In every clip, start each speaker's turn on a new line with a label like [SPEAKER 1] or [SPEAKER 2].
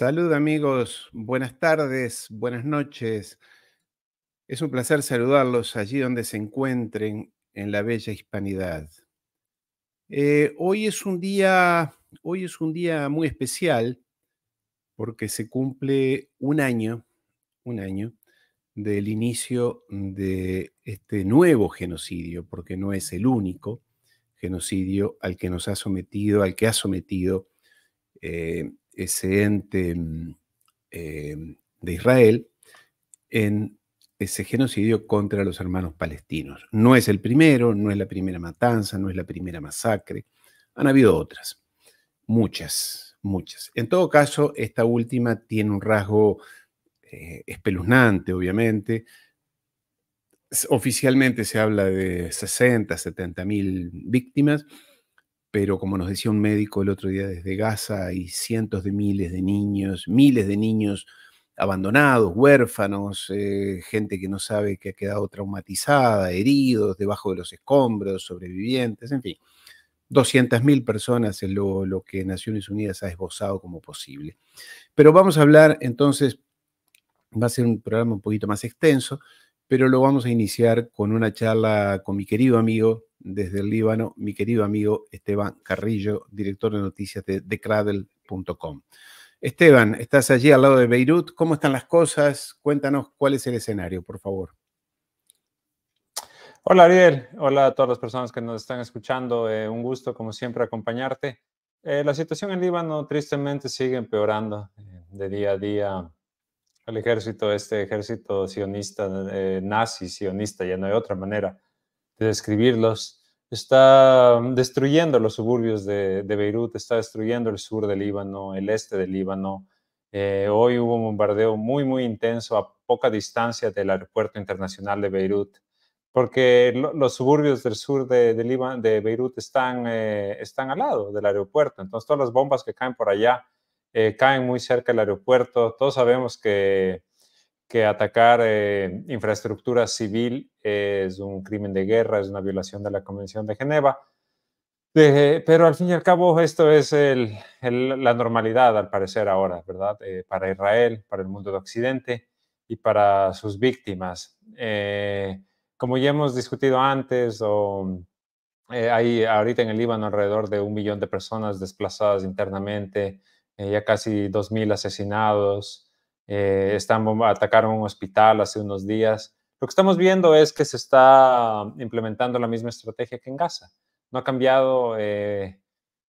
[SPEAKER 1] Salud amigos, buenas tardes, buenas noches. Es un placer saludarlos allí donde se encuentren en la bella hispanidad. Eh, hoy, es un día, hoy es un día muy especial porque se cumple un año, un año del inicio de este nuevo genocidio, porque no es el único genocidio al que nos ha sometido, al que ha sometido eh, ese ente mm, em, de Israel en ese genocidio contra los hermanos palestinos. No es el primero, no es la primera matanza, no es la primera masacre. Han habido otras, muchas, muchas. En todo caso, esta última tiene un rasgo eh, espeluznante, obviamente. Oficialmente se habla de 60, 70 mil víctimas pero como nos decía un médico el otro día desde Gaza, hay cientos de miles de niños, miles de niños abandonados, huérfanos, eh, gente que no sabe que ha quedado traumatizada, heridos, debajo de los escombros, sobrevivientes, en fin. 200.000 personas es lo, lo, que Naciones Unidas ha esbozado como posible. Pero vamos a hablar entonces, va a ser un programa un poquito más extenso, pero lo vamos a iniciar con una charla con mi querido amigo desde el Líbano, mi querido amigo Esteban Carrillo, director de noticias de TheCradle.com. Esteban, estás allí al lado de Beirut. ¿Cómo están las cosas? Cuéntanos cuál es el escenario, por favor.
[SPEAKER 2] Hola Ariel, hola a todas las personas que nos están escuchando. Eh, un gusto, como siempre, acompañarte. Eh, la situación en Líbano tristemente sigue empeorando eh, de día a día el ejército, este ejército sionista, eh, nazi, sionista, ya no hay otra manera de describirlos, está destruyendo los suburbios de, Beirut, está destruyendo el sur del Líbano, el este del Líbano. Eh, hoy hubo un bombardeo muy, muy intenso a poca distancia del aeropuerto internacional de Beirut, porque los suburbios del sur de, Beirut están, eh, están al lado del aeropuerto, entonces todas las bombas que caen por allá eh, caen muy cerca del aeropuerto. Todos sabemos que, que atacar eh, infraestructura civil es un crimen de guerra, es una violación de la Convención de Geneva. Eh, pero al fin y al cabo esto es el, la normalidad al parecer ahora, ¿verdad? para Israel, para el mundo de Occidente y para sus víctimas. como ya hemos discutido antes, hay ahorita en el Líbano alrededor de un millón de personas desplazadas internamente, eh, ya casi 2.000 asesinados, eh, están atacaron un hospital hace unos días. Lo que estamos viendo es que se está implementando la misma estrategia que en Gaza. No ha cambiado eh,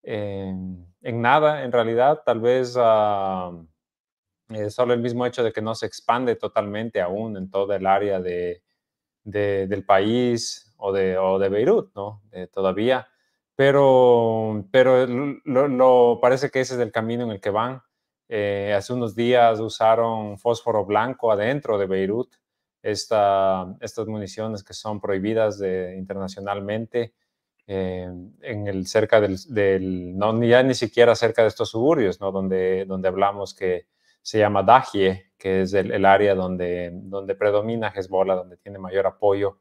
[SPEAKER 2] en nada, en realidad, tal vez ah, solo el mismo hecho de que no se expande totalmente aún en toda el área del país o de, o de Beirut, ¿no? todavía pero, pero lo, parece que ese es el camino en el que van. Eh, hace unos días usaron fósforo blanco adentro de Beirut, estas municiones que son prohibidas de, internacionalmente, eh, en el, cerca del, no, ya ni siquiera cerca de estos suburbios, ¿no? donde, donde hablamos que se llama Dajie, que es el, área donde, donde predomina Hezbollah, donde tiene mayor apoyo,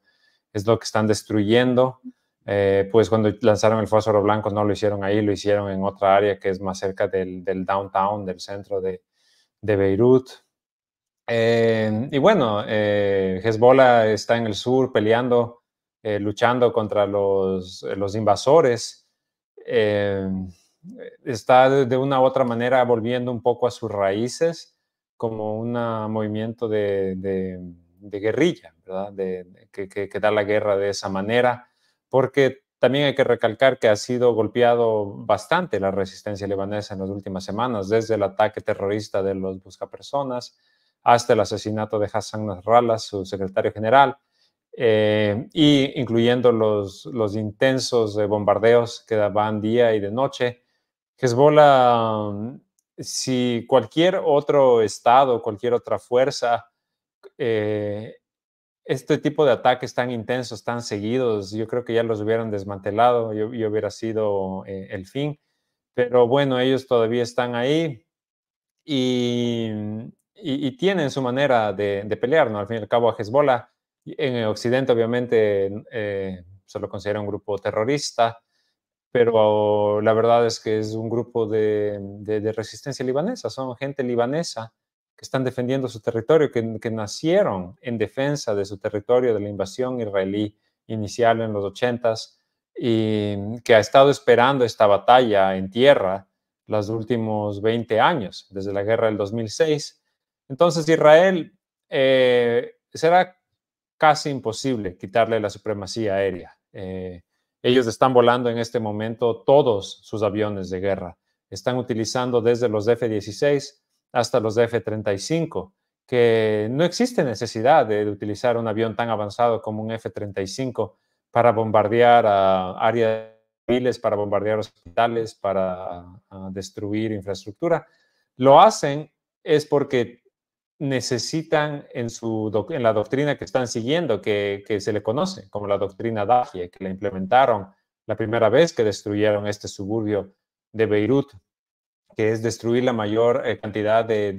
[SPEAKER 2] es lo que están destruyendo. Eh, pues cuando lanzaron el fósforo blanco no lo hicieron ahí, lo hicieron en otra área que es más cerca del, downtown, del centro de, Beirut. Eh, y bueno, eh, Hezbollah está en el sur peleando, luchando contra los, invasores. está de una u otra manera volviendo un poco a sus raíces como un movimiento de, guerrilla, ¿verdad? De, que, que da la guerra de esa manera porque también hay que recalcar que ha sido golpeado bastante la resistencia libanesa en las últimas semanas, desde el ataque terrorista de los buscapersonas hasta el asesinato de Hassan Nasrallah, su secretario general, eh, y incluyendo los, los intensos eh, bombardeos que daban día y de noche. Hezbollah, si cualquier otro estado, cualquier otra fuerza, eh, este tipo de ataques tan intensos, tan seguidos, yo creo que ya los hubieran desmantelado y, hubiera sido eh, el fin. Pero bueno, ellos todavía están ahí y, tienen su manera de, pelear, ¿no? Al fin y al cabo, a Hezbollah en el Occidente obviamente eh, se lo considera un grupo terrorista, pero la verdad es que es un grupo de resistencia libanesa, son gente libanesa que están defendiendo su territorio, que, nacieron en defensa de su territorio, de la invasión israelí inicial en los 80s, y que ha estado esperando esta batalla en tierra los últimos 20 años, desde la guerra del 2006. Entonces Israel eh, será casi imposible quitarle la supremacía aérea. Eh, ellos están volando en este momento todos sus aviones de guerra. Están utilizando desde los F-16 hasta los F-35, que no existe necesidad de, utilizar un avión tan avanzado como un F-35 para bombardear a áreas civiles, para bombardear hospitales, para ah, destruir infraestructura. Lo hacen es porque necesitan en, su, en la doctrina que están siguiendo, que, que se le conoce como la doctrina DAFIE, que la implementaron la primera vez que destruyeron este suburbio de Beirut que es destruir la mayor eh, cantidad de,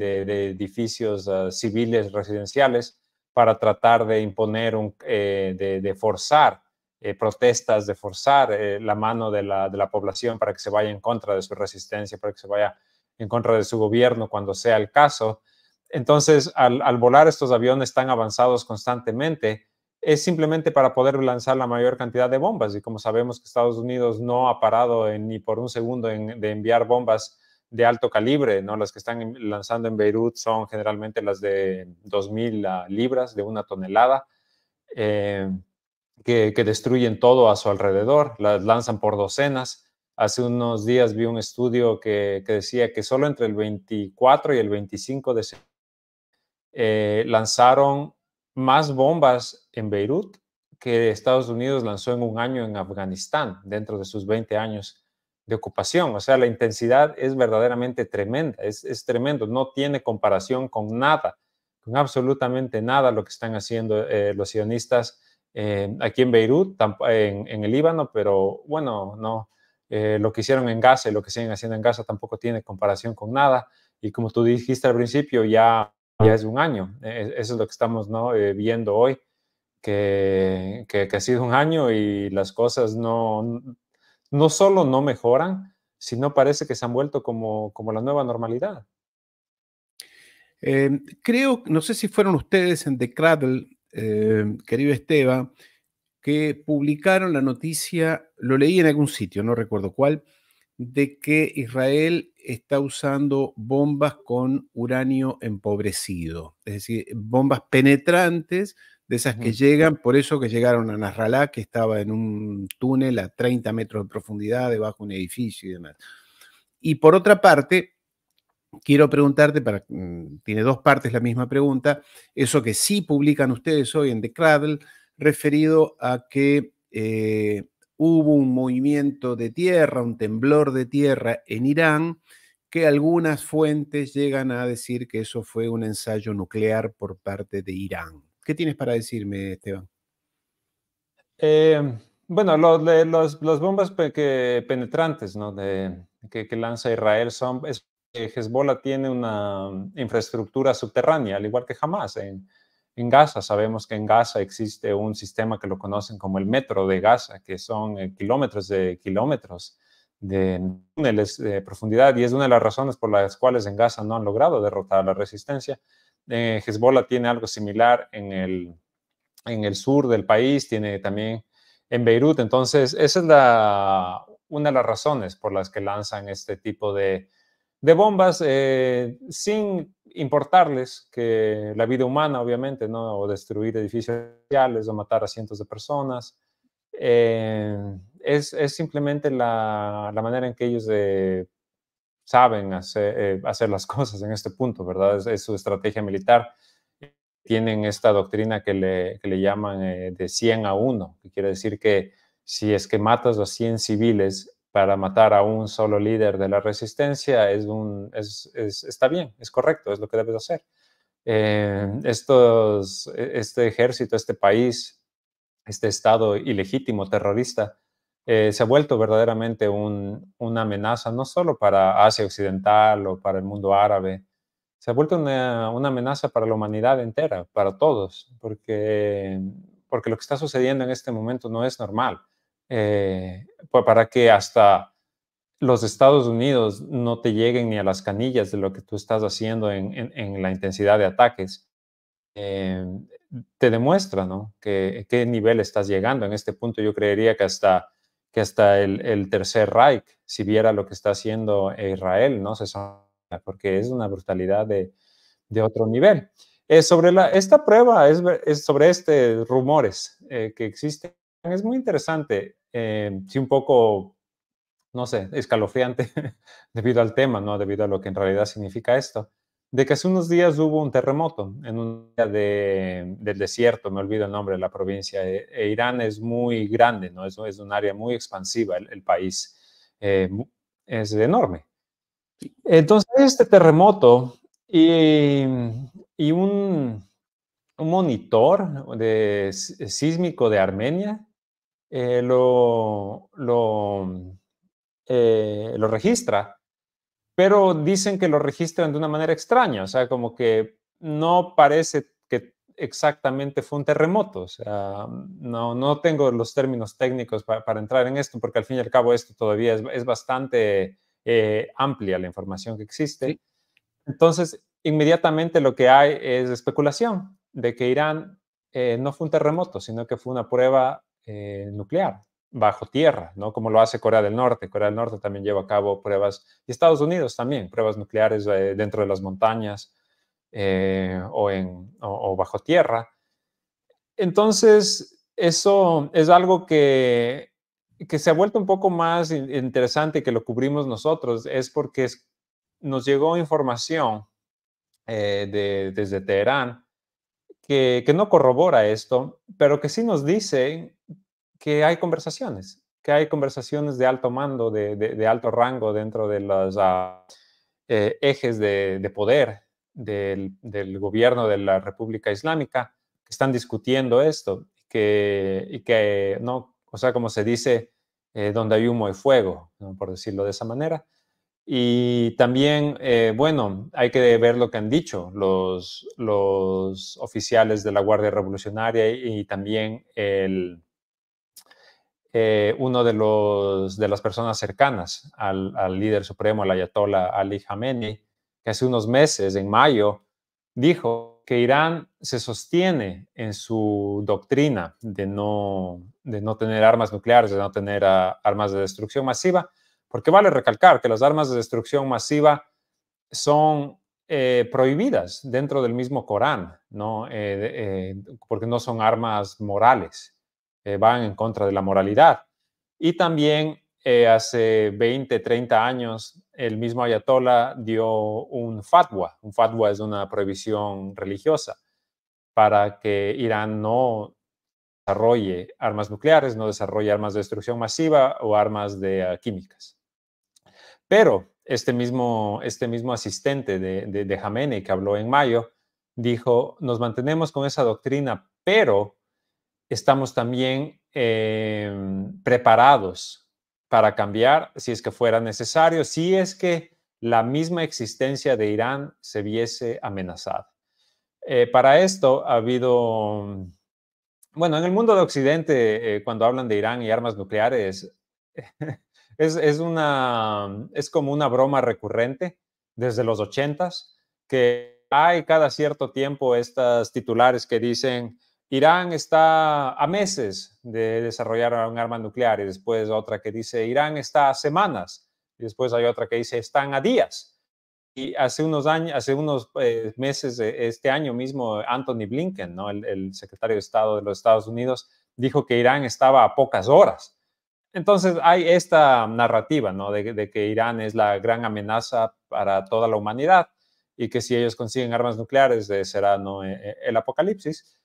[SPEAKER 2] edificios ah, civiles residenciales para tratar de imponer, un, eh, de, forzar eh, protestas, de forzar la mano de la, población para que se vaya en contra de su resistencia, para que se vaya en contra de su gobierno cuando sea el caso. Entonces, al, volar estos aviones tan avanzados constantemente, es simplemente para poder lanzar la mayor cantidad de bombas. Y como sabemos que Estados Unidos no ha parado ni por un segundo en, de enviar bombas de alto calibre, ¿no? Las que están lanzando en Beirut son generalmente las de 2.000 ah, libras, de una tonelada, eh, que, destruyen todo a su alrededor, las lanzan por docenas. Hace unos días vi un estudio que, decía que solo entre el 24 y el 25 de septiembre eh, lanzaron más bombas en Beirut que Estados Unidos lanzó en un año en Afganistán, dentro de sus 20 años de ocupación. O sea, la intensidad es verdaderamente tremenda, es, es tremendo, no tiene comparación con nada, con absolutamente nada lo que están haciendo eh, los sionistas eh, aquí en Beirut, en, en, el Líbano, pero bueno, no. Eh, lo que hicieron en Gaza y lo que siguen haciendo en Gaza tampoco tiene comparación con nada. Y como tú dijiste al principio, ya, ya es un año. E-, e-, eso es lo que estamos ¿no? viendo hoy, que, que, que ha sido un año y las cosas no, no solo no mejoran, sino parece que se han vuelto como, como la nueva normalidad. Em, creo, no sé si fueron ustedes
[SPEAKER 1] en The Cradle, em, querido Esteban, que publicaron la noticia, lo leí en algún sitio, no recuerdo cuál, de que Israel está usando bombas con uranio empobrecido, es decir, bombas penetrantes de esas que llegan, por eso que llegaron a Nasrallah, que estaba en un túnel a 30 metros de profundidad, debajo de un edificio y demás. Y por otra parte, quiero preguntarte, para, mm, tiene dos partes la misma pregunta, eso que sí publican ustedes hoy en The Cradle, referido a que eh, hubo un movimiento de tierra, un temblor de tierra en Irán, que algunas fuentes llegan a decir que eso fue un ensayo nuclear por parte de
[SPEAKER 2] Irán. ¿Qué tienes para decirme, Esteban? Eh, bueno, las bombas penetrantes de, que, lanza Israel son... Es, eh, Hezbollah tiene una infraestructura subterránea, al igual que jamás En, Gaza. Sabemos que en Gaza existe un sistema que lo conocen como el metro de Gaza, que son eh, kilómetros de kilómetros de túneles de profundidad y es una de las razones por las cuales en Gaza no han logrado derrotar a la resistencia. Eh, Hezbollah tiene algo similar en el, en el sur del país, tiene también en Beirut. Entonces, esa es una de las razones por las que lanzan este tipo de, de bombas eh, sin importarles que la vida humana, obviamente, ¿no? o destruir edificios sociales o matar a cientos de personas. Eh, es, es, simplemente la, la, manera en que ellos de saben hacer, eh, hacer las cosas en este punto, ¿verdad? Es, su estrategia militar. Tienen esta doctrina que le, le llaman eh, de 100 a 1, que quiere decir que si es que matas a 100 civiles para matar a un solo líder de la resistencia, es un, está bien, es correcto, es lo que debes hacer. Eh, e, este ejército, este país, este Estado ilegítimo, terrorista, eh, se ha vuelto verdaderamente una amenaza, no solo para Asia Occidental o para el mundo árabe, se ha vuelto una, amenaza para la humanidad entera, para todos, porque, porque lo que está sucediendo en este momento no es normal. Eh, para que hasta los Estados Unidos no te lleguen ni a las canillas de lo que tú estás haciendo en, la intensidad de ataques, eh, te demuestra ¿no? que qué nivel estás llegando. En este punto yo creería que hasta que hasta el, tercer Reich, si viera lo que está haciendo eh, Israel, ¿no? Se porque es una brutalidad de, otro nivel. Eh, sobre la, esta prueba, es, sobre este rumores eh, que existen, es muy interesante, sí un poco, no sé, escalofriante debido al tema, ¿no? Debido a lo que en realidad significa esto de que hace unos días hubo un terremoto en un área del desierto, me olvido el nombre de la provincia. Irán es muy grande, ¿no? Es, un área muy expansiva el, país. Eh, es enorme. Entonces, este terremoto y, un, monitor de, sísmico de Armenia eh, lo, lo eh, registra pero dicen que lo registran de una manera extraña, o sea, como que no parece que exactamente fue un terremoto, o sea, no, no tengo los términos técnicos para, entrar en esto, porque al fin y al cabo esto todavía es, bastante eh, amplia la información que existe. Entonces, inmediatamente lo que hay es especulación de que Irán eh, no fue un terremoto, sino que fue una prueba eh, nuclear bajo tierra, ¿no? Como lo hace Corea del Norte. Corea del Norte también lleva a cabo pruebas, y Estados Unidos también, pruebas nucleares eh, dentro de las montañas eh, o, en, bajo tierra. Entonces, eso es algo que, se ha vuelto un poco más interesante que lo cubrimos nosotros, es porque nos llegó información eh, desde Teherán que, que no corrobora esto, pero que sí nos dice que hay conversaciones, que hay conversaciones de alto mando, de, de, alto rango dentro de los ah, eh, ejes de, poder del, del, gobierno de la República Islámica que están discutiendo esto que, y que, no, o sea, como se dice, eh, donde hay humo y fuego, por decirlo de esa manera. Y también, eh, bueno, hay que ver lo que han dicho los, los oficiales de la Guardia Revolucionaria y también el, eh, uno de, los, de las personas cercanas al, líder supremo, el ayatollah Ali Khamenei, que hace unos meses, en mayo, dijo que Irán se sostiene en su doctrina de no, de no tener armas nucleares, de no tener ah, armas de destrucción masiva, porque vale recalcar que las armas de destrucción masiva son eh, prohibidas dentro del mismo Corán, ¿no? Eh, eh, porque no son armas morales. Eh, van en contra de la moralidad. Y también eh, hace 20, 30 años, el mismo Ayatollah dio un fatwa. Un fatwa es una prohibición religiosa para que Irán no desarrolle armas nucleares, no desarrolle armas de destrucción masiva o armas de ah, químicas. Pero este mismo, este mismo asistente de, de, de que habló en mayo dijo, nos mantenemos con esa doctrina, pero estamos también em, preparados para cambiar si es que fuera necesario, si es que la misma existencia de Irán se viese amenazada. Eh, para esto ha habido, bueno, en el mundo de Occidente, eh, cuando hablan de Irán y armas nucleares, es, una, es como una broma recurrente desde los 80s que hay cada cierto tiempo estas titulares que dicen, Irán está a meses de desarrollar un arma nuclear y después otra que dice Irán está a semanas y después hay otra que dice están a días. Y hace unos años, hace unos eh, meses, este año mismo, Anthony Blinken, el, secretario de Estado de los Estados Unidos, dijo que Irán estaba a pocas horas. Entonces hay esta narrativa de, que Irán es la gran amenaza para toda la humanidad y que si ellos consiguen armas nucleares eh, será e, e, el apocalipsis.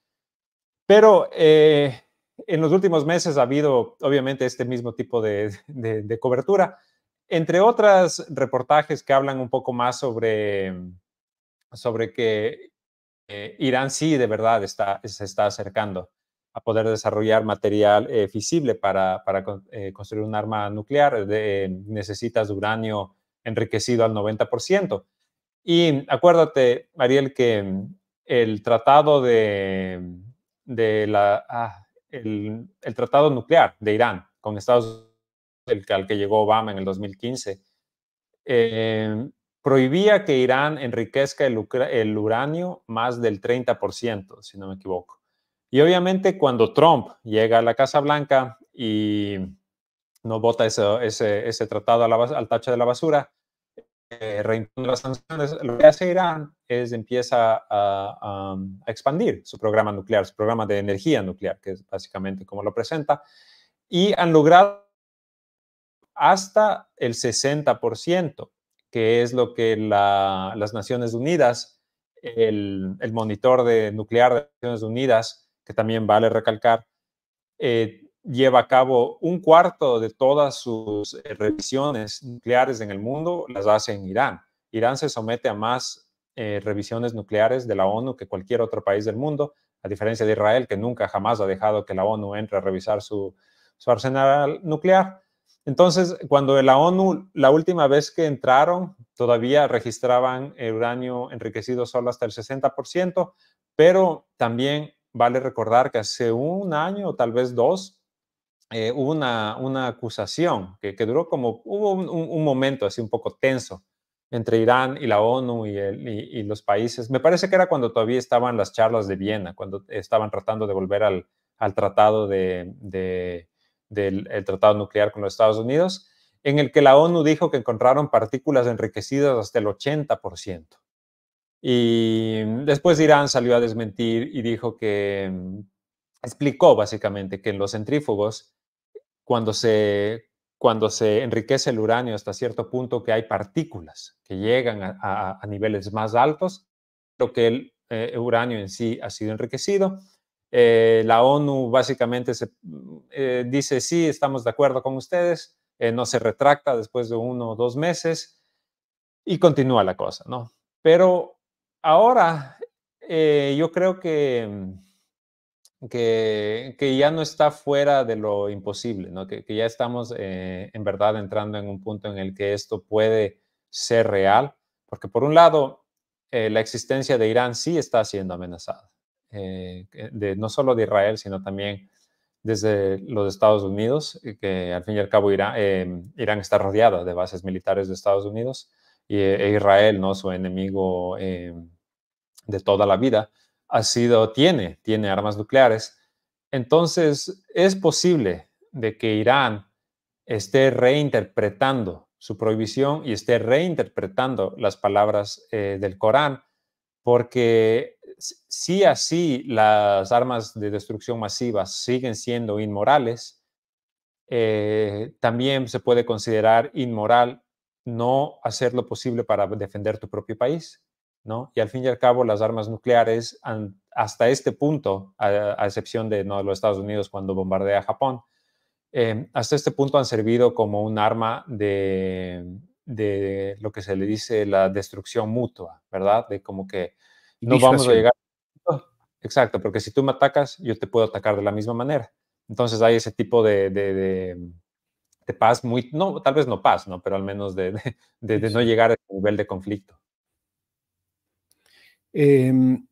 [SPEAKER 2] Pero eh, en los últimos meses ha habido, obviamente, este mismo tipo de, cobertura, entre otras reportajes que hablan un poco más sobre, sobre que eh, Irán sí de verdad está, se está acercando a poder desarrollar material eh, fisible para, para construir un arma nuclear. De, necesitas uranio enriquecido al 90%. Y acuérdate, Ariel, que mm, el tratado de, de ah, el, tratado nuclear de Irán con Estados Unidos, al que llegó Obama en el 2015, eh, prohibía que Irán enriquezca el, uranio más del 30%, si no me equivoco. Y obviamente cuando Trump llega a la Casa Blanca y no vota ese, tratado al tacho de la basura, eh, las sanciones, lo que hace Irán es empieza a, expandir su programa nuclear, su programa de energía nuclear, que es básicamente como lo presenta, y han logrado hasta el 60%, que es lo que las Naciones Unidas, el, monitor de nuclear de Naciones Unidas, que también vale recalcar, eh, lleva a cabo un cuarto de todas sus eh, revisiones nucleares en el mundo, las hace en Irán. Irán se somete a más eh, revisiones nucleares de la ONU que cualquier otro país del mundo, a diferencia de Israel, que nunca jamás ha dejado que la ONU entre a revisar su, su arsenal nuclear. Entonces, cuando la ONU, la última vez que entraron, todavía registraban uranio enriquecido solo hasta el 60%, pero también vale recordar que hace un año o tal vez dos, eh, hubo una, una acusación que, duró como, hubo un, momento así un poco tenso entre Irán y la ONU y, los países. Me parece que era cuando todavía estaban las charlas de Viena, cuando estaban tratando de volver al, tratado del tratado nuclear con los Estados Unidos, en el que la ONU dijo que encontraron partículas enriquecidas hasta el 80%. Y después Irán salió a desmentir y dijo que mm, explicó básicamente que en los centrífugos cuando se, cuando se enriquece el uranio hasta cierto punto que hay partículas que llegan a, niveles más altos, lo que eh, el uranio en sí ha sido enriquecido. Eh, la ONU básicamente se, mm, eh, dice, sí, estamos de acuerdo con ustedes, no se retracta después de uno o dos meses y continúa la cosa, ¿no? Pero ahora yo creo que mm, que, ya no está fuera de lo imposible, que, ya estamos eh, en verdad entrando en un punto en el que esto puede ser real, porque por un lado, eh, la existencia de Irán sí está siendo amenazada, eh, no solo de Israel, sino también desde los Estados Unidos, que al fin y al cabo Irán, está rodeada de bases militares de Estados Unidos, y e Israel, ¿no? su enemigo de toda la vida ha sido, tiene, tiene armas nucleares. Entonces, es posible de que Irán esté reinterpretando su prohibición y esté reinterpretando las palabras eh, del Corán, porque si así las armas de destrucción masiva siguen siendo inmorales, eh, también se puede considerar inmoral no hacer lo posible para defender tu propio país. Y al fin y al cabo, las armas nucleares, hasta este punto, a, excepción de los Estados Unidos cuando bombardea Japón, eh, hasta este punto han servido como un arma de, lo que se le dice la destrucción mutua, ¿verdad? De como que no vamos a llegar. Exacto, porque si tú me atacas, yo te puedo atacar de la misma manera. Entonces hay ese tipo de, de, paz muy, no, tal vez no paz, ¿no? Pero al menos de, no llegar a un nivel de conflicto.
[SPEAKER 1] Em,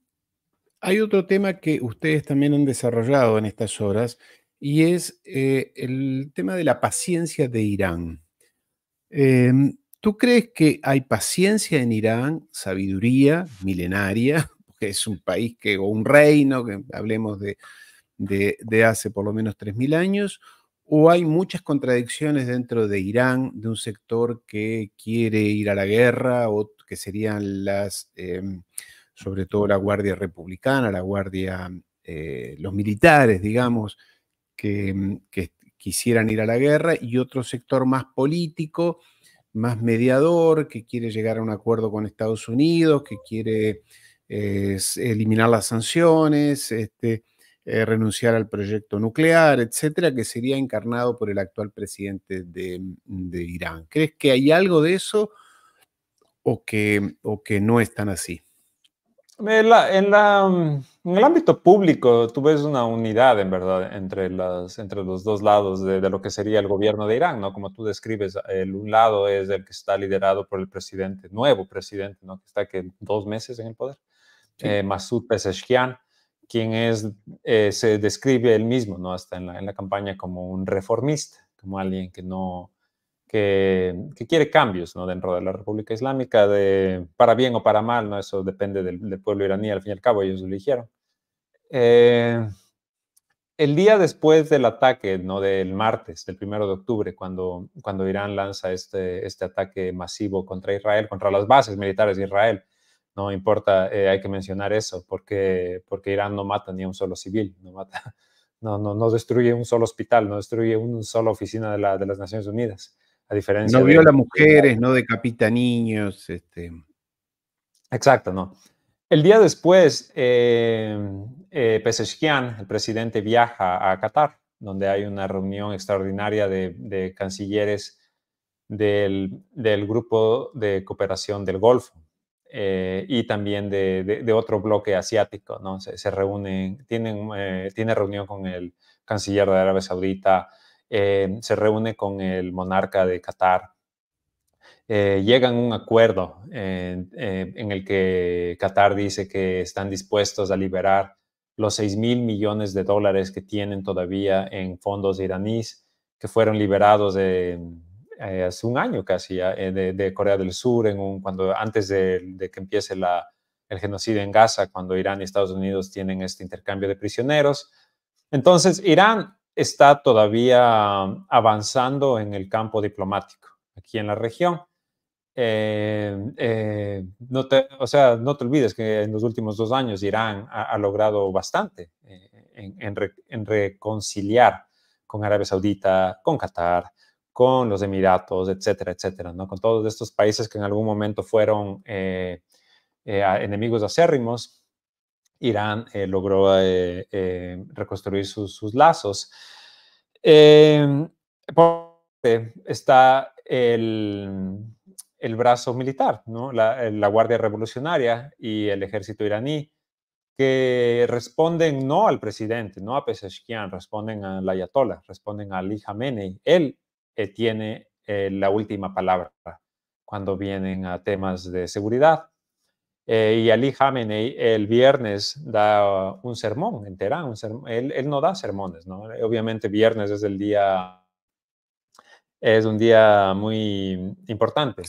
[SPEAKER 1] hay otro tema que ustedes también han desarrollado en estas horas y es eh, el tema de la paciencia de Irán. Em, ¿Tú crees que hay paciencia en Irán, sabiduría milenaria, porque es un país que, o un reino, que hablemos de, hace por lo menos 3.000 años, o hay muchas contradicciones dentro de Irán, de un sector que quiere ir a la guerra o que serían las... Em, sobre todo la Guardia Republicana, la Guardia, eh, los militares, digamos, mm, que, quisieran ir a la guerra, y otro sector más político, más mediador, que quiere llegar a un acuerdo con Estados Unidos, que quiere eh, eliminar las sanciones, este, eh, renunciar al proyecto nuclear, etcétera, que sería encarnado por el actual presidente mm, de, Irán. ¿Crees que hay algo de eso o que, o que no es tan así?
[SPEAKER 2] En, mm, en, el ámbito público, tú ves una unidad, en verdad, entre, las, entre los dos lados de, lo que sería el gobierno de Irán, ¿no? Como tú describes, el un lado es el que está liderado por el presidente, nuevo presidente, ¿no? Que está que dos meses en el poder, eh, Massoud Pezeshkian, quien es, eh, se describe él mismo, ¿no? Hasta en la, en la campaña como un reformista, como alguien que no, que, quiere cambios ¿no? dentro de la República Islámica, de, para bien o para mal, ¿no? eso depende del, pueblo iraní, al fin y al cabo ellos lo eligieron. Eh, el día después del ataque, ¿no? del martes, del primero de octubre, cuando, cuando Irán lanza este, este ataque masivo contra Israel, contra las bases militares de Israel, no importa, eh, hay que mencionar eso, porque, porque Irán no mata ni a un solo civil, no mata, no, no, no destruye un solo hospital, no destruye una sola oficina de, la, de las Naciones Unidas. A diferencia no viola mujeres,
[SPEAKER 1] no decapita niños. Este.
[SPEAKER 2] Exacto, no. El día después, em, eh, el presidente, viaja a Qatar, donde hay una reunión extraordinaria de, cancilleres del, grupo de cooperación del Golfo eh, y también de, otro bloque asiático, ¿no? Se, reúnen, tienen, eh, tiene reunión con el canciller de Arabia Saudita, eh, se reúne con el monarca de Qatar. Eh, llegan un acuerdo eh, en el que Qatar dice que están dispuestos a liberar los 6 mil millones de dólares que tienen todavía en fondos iraníes que fueron liberados hace un año casi de, Corea del Sur, en un, cuando, antes de, que empiece el genocidio en Gaza, cuando Irán y Estados Unidos tienen este intercambio de prisioneros. Entonces, Irán está todavía um, avanzando en el campo diplomático aquí en la región. Eh, eh, o sea, no te olvides que en los últimos dos años Irán ha, logrado bastante eh, en, reconciliar con Arabia Saudita, con Qatar, con los Emiratos, etcétera, etcétera, ¿no? Con todos estos países que en algún momento fueron enemigos acérrimos Irán eh, logró eh, eh, reconstruir sus, lazos. Em, está el, brazo militar, la, Guardia Revolucionaria y el ejército iraní que responden no al presidente, no a Pezeshkian, responden al ayatollah, responden a Ali Khamenei. Él tiene la última palabra cuando vienen a temas de seguridad. Eh, y Ali Khamenei el viernes da uh, un sermón en Teherán. Un Él, no da sermones, ¿no? Obviamente viernes es el día, es un día muy importante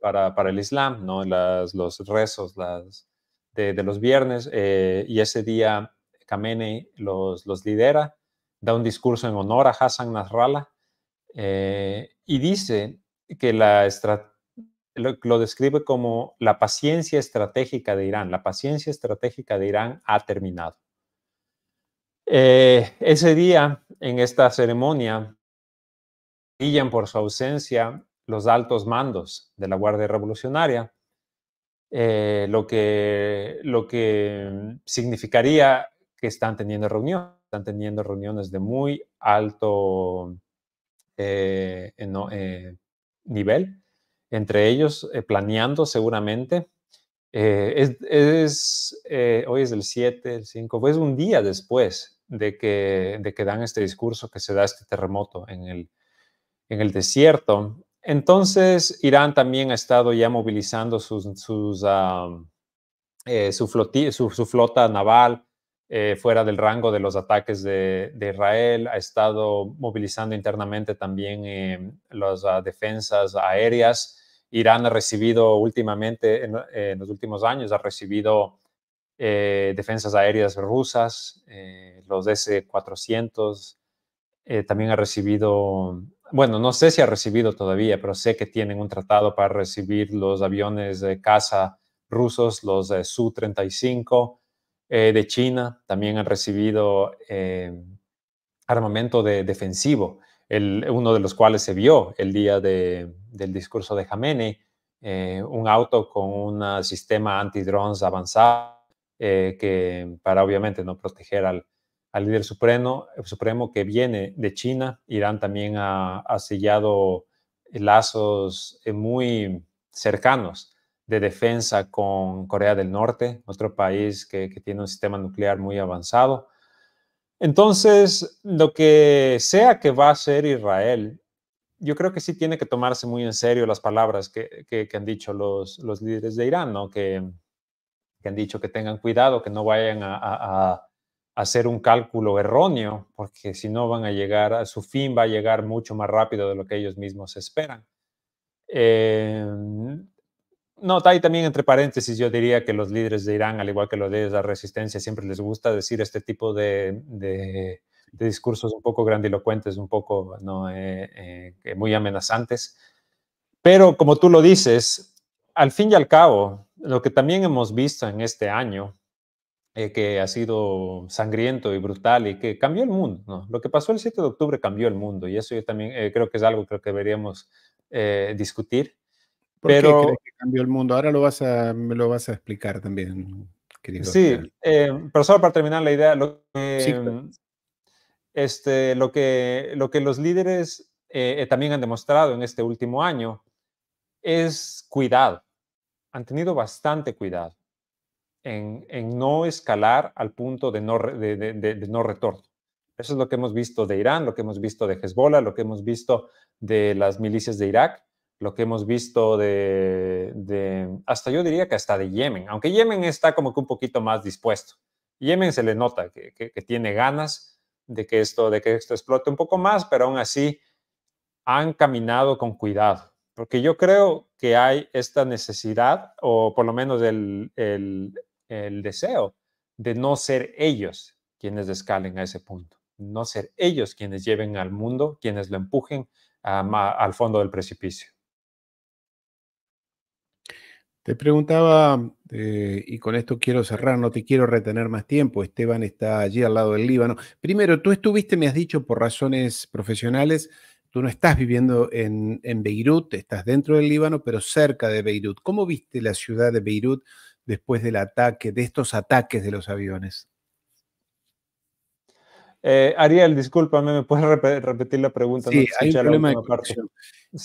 [SPEAKER 2] para, para, el Islam, ¿no? Las, los rezos las, de, los viernes. Eh, y ese día Khamenei los, los lidera, da un discurso en honor a Hassan Nasrallah eh, y dice que la estrategia lo, describe como la paciencia estratégica de Irán. La paciencia estratégica de Irán ha terminado. Eh, ese día, en esta ceremonia, brillan por su ausencia los altos mandos de la Guardia Revolucionaria, eh, lo, que, significaría que están teniendo reuniones, están teniendo reuniones de muy alto eh, nivel entre ellos, eh, planeando seguramente. Eh, es, eh, hoy es el 7, el 5, pues un día después de que, dan este discurso, que se da este terremoto en el, desierto. Entonces, Irán también ha estado ya movilizando sus, su, flota naval fuera del rango de los ataques de, Israel, ha estado movilizando internamente también em, las ah, defensas aéreas Irán ha recibido últimamente, eh, en, los últimos años, ha recibido eh, defensas aéreas rusas, eh, los S-400, también ha recibido, bueno, no sé si ha recibido todavía, pero sé que tienen un tratado para recibir los aviones de caza rusos, los Su-35 de China, también han recibido armamento de, defensivo uno de los cuales se vio el día del discurso de Jamene, eh, un auto con un sistema drones avanzado eh, que para obviamente no proteger al, líder supremo, eh, supremo que viene de China. Irán también ha, sellado lazos muy cercanos de defensa con Corea del Norte, otro país que tiene un sistema nuclear muy avanzado. Entonces, lo que sea que va a ser Israel, yo creo que sí tiene que tomarse muy en serio las palabras que, han dicho los, líderes de Irán, Que, han dicho que tengan cuidado, que no vayan a, hacer un cálculo erróneo, porque si no van a llegar a su fin, va a llegar mucho más rápido de lo que ellos mismos esperan. Eh, no, ahí también entre paréntesis yo diría que los líderes de Irán, al igual que los líderes de la resistencia, siempre les gusta decir este tipo de, discursos un poco grandilocuentes, un poco ¿no? Eh, eh, muy amenazantes. Pero como tú lo dices, al fin y al cabo, lo que también hemos visto en este año, eh, que ha sido sangriento y brutal y que cambió el mundo, lo que pasó el 7 de octubre cambió el mundo y eso yo también creo que es algo que deberíamos discutir pero,
[SPEAKER 1] que cambió el mundo? Ahora lo vas a, me lo vas a explicar también, querido. Sí,
[SPEAKER 2] eh, pero solo para terminar la idea, lo que, este, lo que, lo que los líderes eh, eh, también han demostrado en este último año es cuidado. Han tenido bastante cuidado en, no escalar al punto de no, de, no retorno. Eso es lo que hemos visto de Irán, lo que hemos visto de Hezbollah, lo que hemos visto de las milicias de Irak lo que hemos visto de, hasta yo diría que hasta de Yemen, aunque Yemen está como que un poquito más dispuesto. Yemen se le nota que, tiene ganas de que, esto, de que esto explote un poco más, pero aún así han caminado con cuidado, porque yo creo que hay esta necesidad, o por lo menos el, deseo, de no ser ellos quienes escalen a ese punto, no ser ellos quienes lleven al mundo, quienes lo empujen ah, al fondo del precipicio.
[SPEAKER 1] Te preguntaba, eh, y con esto quiero cerrar, no te quiero retener más tiempo, Esteban está allí al lado del Líbano. Primero, tú estuviste, me has dicho, por razones profesionales, tú no estás viviendo en, en Beirut, estás dentro del Líbano, pero cerca de Beirut. ¿Cómo viste la ciudad de Beirut después del ataque, de estos ataques de los aviones?
[SPEAKER 2] Eh, Ariel, discúlpame, ¿me puedes repetir la
[SPEAKER 1] pregunta? Sí, hay un problema de conexión.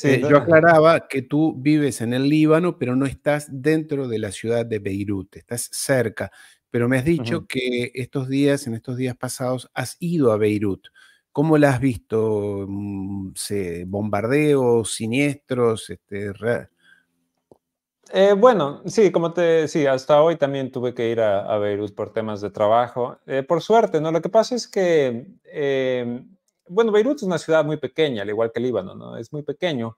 [SPEAKER 1] Eh, yo aclaraba que tú vives en el Líbano, pero no estás dentro de la ciudad de Beirut, estás cerca. Pero me has dicho que estos días, en estos días pasados, has ido a Beirut. ¿Cómo la has visto? Mm, ¿Bombardeos, siniestros? Este,
[SPEAKER 2] eh, bueno, sí, como te sí, hasta hoy también tuve que ir a, Beirut por temas de trabajo. Eh, por suerte, ¿no? Lo que pasa es que, eh, bueno, Beirut es una ciudad muy pequeña, al igual que Líbano, ¿no? Es muy pequeño.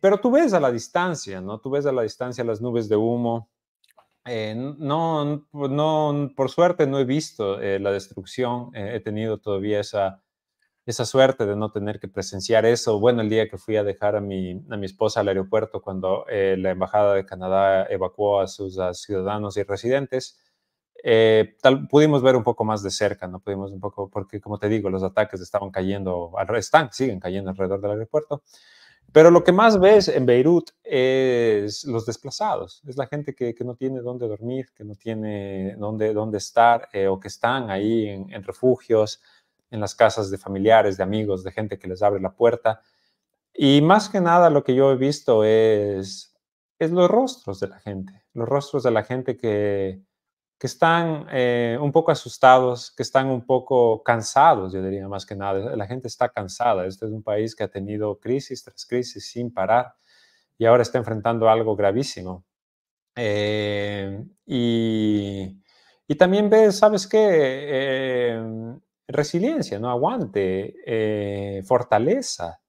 [SPEAKER 2] pero tú ves a la distancia, ¿no? Tú ves a la distancia las nubes de humo. no, no, por suerte no he visto la destrucción, he tenido todavía esa esa suerte de no tener que presenciar eso. Bueno, el día que fui a dejar a mi, esposa al aeropuerto cuando eh, la Embajada de Canadá evacuó a sus ciudadanos y residentes, eh, tal, pudimos ver un poco más de cerca, ¿no? Pudimos un poco, porque como te digo, los ataques estaban cayendo, están, siguen cayendo alrededor del aeropuerto. Pero lo que más ves en Beirut es los desplazados, es la gente que, no tiene dónde dormir, que no tiene dónde, dónde estar eh, o que están ahí en refugios en las casas de familiares, de amigos, de gente que les abre la puerta. Y más que nada lo que yo he visto es, es los rostros de la gente, los rostros de la gente que, que están eh, un poco asustados, que están un poco cansados, yo diría más que nada. La gente está cansada. Este es un país que ha tenido crisis tras crisis sin parar y ahora está enfrentando algo gravísimo. Eh, y, y, también ves, ¿sabes qué? Eh, resiliencia, ¿no? Aguante, eh, fortaleza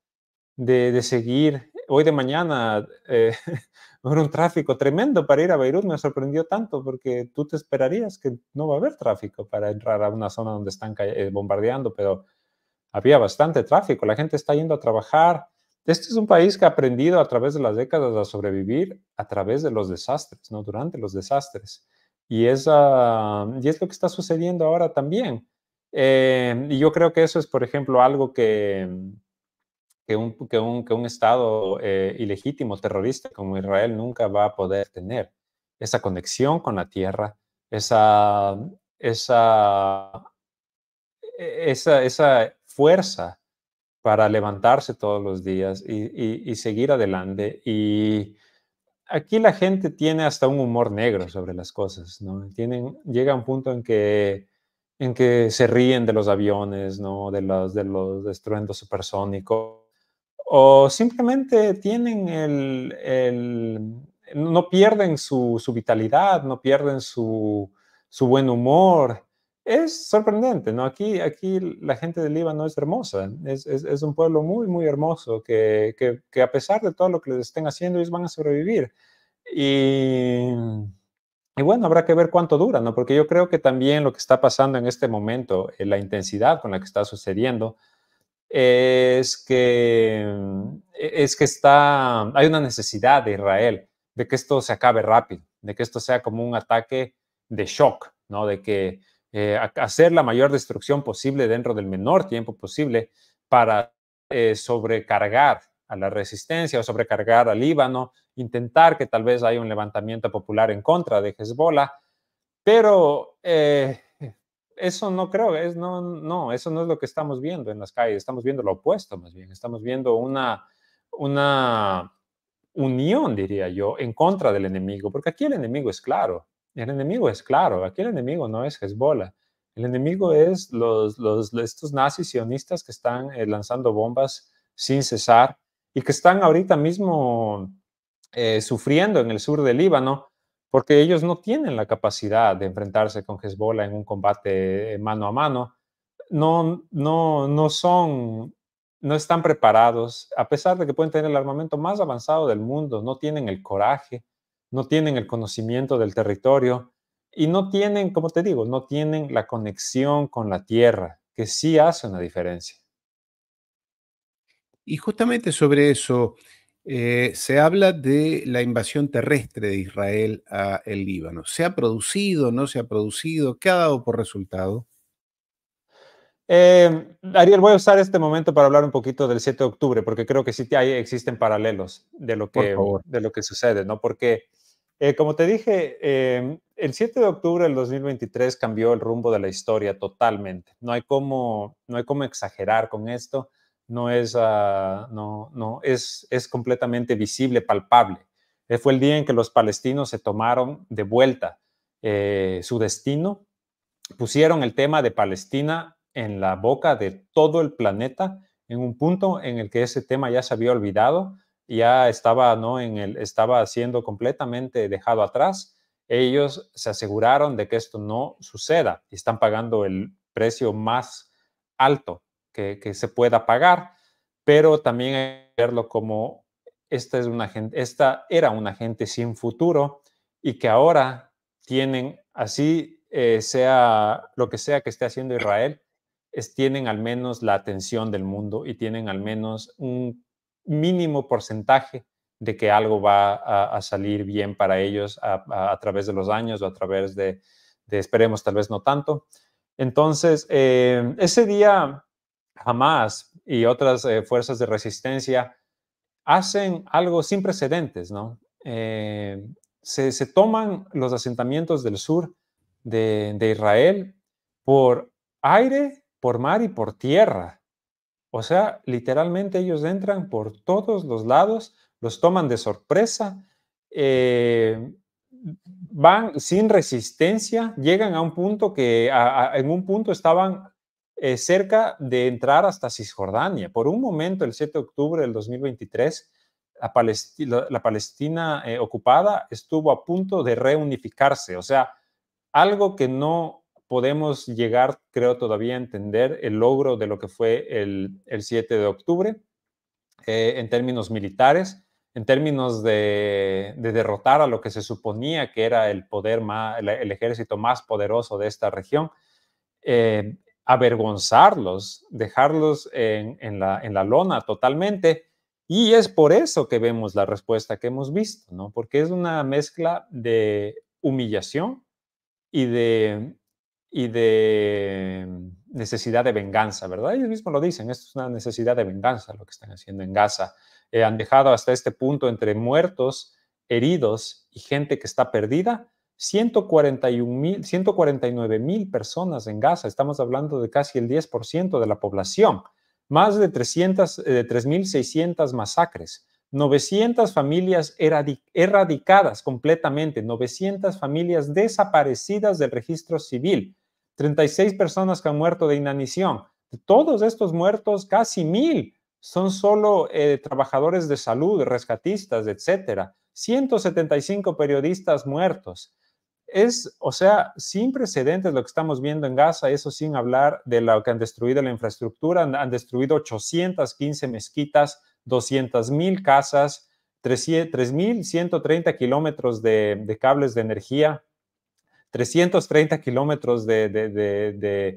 [SPEAKER 2] de, seguir. Hoy de mañana eh, un tráfico tremendo para ir a Beirut, me sorprendió tanto porque tú te esperarías que no va a haber tráfico para entrar a una zona donde están eh, bombardeando, pero había bastante tráfico, la gente está yendo a trabajar. Este es un país que ha aprendido a través de las décadas a sobrevivir a través de los desastres, ¿no? Durante los desastres. Y, y es lo que está sucediendo ahora también. Eh, y yo creo que eso es, por ejemplo, algo que, mm, que, un, que, un, que un, Estado eh, ilegítimo, terrorista como Israel nunca va a poder tener. Esa conexión con la tierra, esa, esa, e, esa, esa fuerza para levantarse todos los días y, y, y seguir adelante y, aquí la gente tiene hasta un humor negro sobre las cosas, ¿no? Tienen, llega un punto en que en que se ríen de los aviones, ¿no? de, los, de los estruendos supersónicos, o simplemente tienen el, no pierden su, vitalidad, no pierden su, buen humor. Es sorprendente, ¿no? Aquí, aquí la gente del Líbano es hermosa, es, un pueblo muy, muy hermoso que, que, a pesar de todo lo que les estén haciendo, ellos van a sobrevivir. Y y bueno, habrá que ver cuánto dura, ¿no? Porque yo creo que también lo que está pasando en este momento, eh, la intensidad con la que está sucediendo, es que, mm, e, es que está, hay una necesidad de Israel de que esto se acabe rápido, de que esto sea como un ataque de shock, ¿no? De que eh, hacer la mayor destrucción posible dentro del menor tiempo posible para eh, sobrecargar a la resistencia o sobrecargar al Líbano, intentar que tal vez haya un levantamiento popular en contra de Hezbollah, pero eh, eso no creo, es, no, no, eso no es lo que estamos viendo en las calles, estamos viendo lo opuesto más bien, estamos viendo una, una unión, diría yo, en contra del enemigo, porque aquí el enemigo es claro, el enemigo es claro, aquí el enemigo no es Hezbollah. El enemigo es los, estos nazis sionistas que están eh, lanzando bombas sin cesar y que están ahorita mismo eh, sufriendo en el sur del Líbano, porque ellos no tienen la capacidad de enfrentarse con Hezbollah en un combate eh, mano a mano. No, no, no son, no están preparados, a pesar de que pueden tener el armamento más avanzado del mundo, no tienen el coraje, no tienen el conocimiento del territorio y no tienen, como te digo, no tienen la conexión con la tierra, que sí hace una diferencia.
[SPEAKER 1] Y justamente sobre eso eh, se habla de la invasión terrestre de Israel a el Líbano. ¿Se ha producido, no se ha producido? ¿Qué ha dado por resultado?
[SPEAKER 2] Eh, Ariel, voy a usar este momento para hablar un poquito del 7 de octubre, porque creo que sí hay, existen paralelos de lo que, de lo que sucede, ¿no? Porque, eh, como te dije, el 7 de octubre del 2023 cambió el rumbo de la historia totalmente. No hay cómo, no hay cómo exagerar con esto no es, ah, no, es, es completamente visible, palpable. Eh, fue el día en que los palestinos se tomaron de vuelta eh, su destino, pusieron el tema de Palestina en la boca de todo el planeta, en un punto en el que ese tema ya se había olvidado, ya estaba, ¿no? en el, estaba siendo completamente dejado atrás. Ellos se aseguraron de que esto no suceda y están pagando el precio más alto que, se pueda pagar, pero también verlo como esta, es una esta era una gente sin futuro y que ahora tienen, así eh, sea lo que sea que esté haciendo Israel, es, tienen al menos la atención del mundo y tienen al menos un mínimo porcentaje de que algo va a, salir bien para ellos a, través de los años o a través de, esperemos, tal vez no tanto. Entonces, eh, ese día Hamas y otras eh, fuerzas de resistencia hacen algo sin precedentes, ¿no? Eh, se, toman los asentamientos del sur de, Israel por aire, por mar y por tierra. O sea, literalmente ellos entran por todos los lados, los toman de sorpresa, eh, van sin resistencia, llegan a un punto que en un punto estaban eh, cerca de entrar hasta Cisjordania. Por un momento, el 7 de octubre del 2023, la Palestina, la eh, Palestina ocupada estuvo a punto de reunificarse. O sea, algo que no podemos llegar, creo, todavía a entender el logro de lo que fue el, 7 de octubre eh, en términos militares, en términos de, derrotar a lo que se suponía que era el poder más, el, el ejército más poderoso de esta región. Eh, avergonzarlos, dejarlos en, la, lona totalmente. Y es por eso que vemos la respuesta que hemos visto, ¿no? Porque es una mezcla de humillación y de, necesidad de venganza, ¿verdad? Ellos mismos lo dicen, esto es una necesidad de venganza lo que están haciendo en Gaza. Eh, han dejado hasta este punto entre muertos, heridos y gente que está perdida 141 149 mil personas en Gaza, estamos hablando de casi el 10% de la población, más de 300, 3.600 eh, masacres, 900 familias erradicadas completamente, 900 familias desaparecidas del registro civil, 36 personas que han muerto de inanición. De todos estos muertos, casi mil son solo eh, trabajadores de salud, rescatistas, etcétera. 175 periodistas muertos, es, o sea, sin precedentes lo que estamos viendo en Gaza, eso sin hablar de lo que han destruido la infraestructura, han, destruido 815 mezquitas, 200.000 casas, 3.130 kilómetros de, cables de energía, 330 kilómetros de,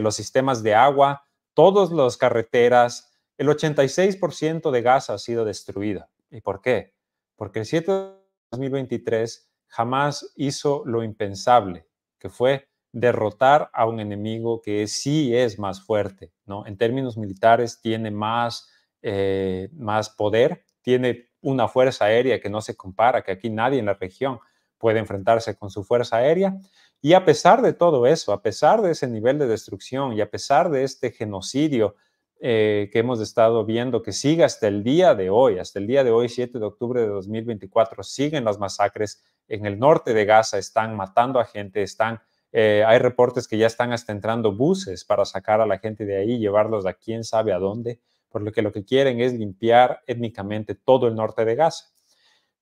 [SPEAKER 2] los sistemas de agua, todas las carreteras, el 86% de Gaza ha sido destruida. ¿Y por qué? Porque el 7 de 2023 jamás hizo lo impensable, que fue derrotar a un enemigo que sí es más fuerte, ¿no? En términos militares tiene más, eh, más poder, tiene una fuerza aérea que no se compara, que aquí nadie en la región puede enfrentarse con su fuerza aérea. Y a pesar de todo eso, a pesar de ese nivel de destrucción y a pesar de este genocidio eh, que hemos estado viendo que sigue hasta el día de hoy, hasta el día de hoy, 7 de octubre de 2024, siguen las masacres, en el norte de Gaza, están matando a gente, están, eh, hay reportes que ya están hasta entrando buses para sacar a la gente de ahí, llevarlos a quién sabe a dónde, por lo que lo que quieren es limpiar étnicamente todo el norte de Gaza.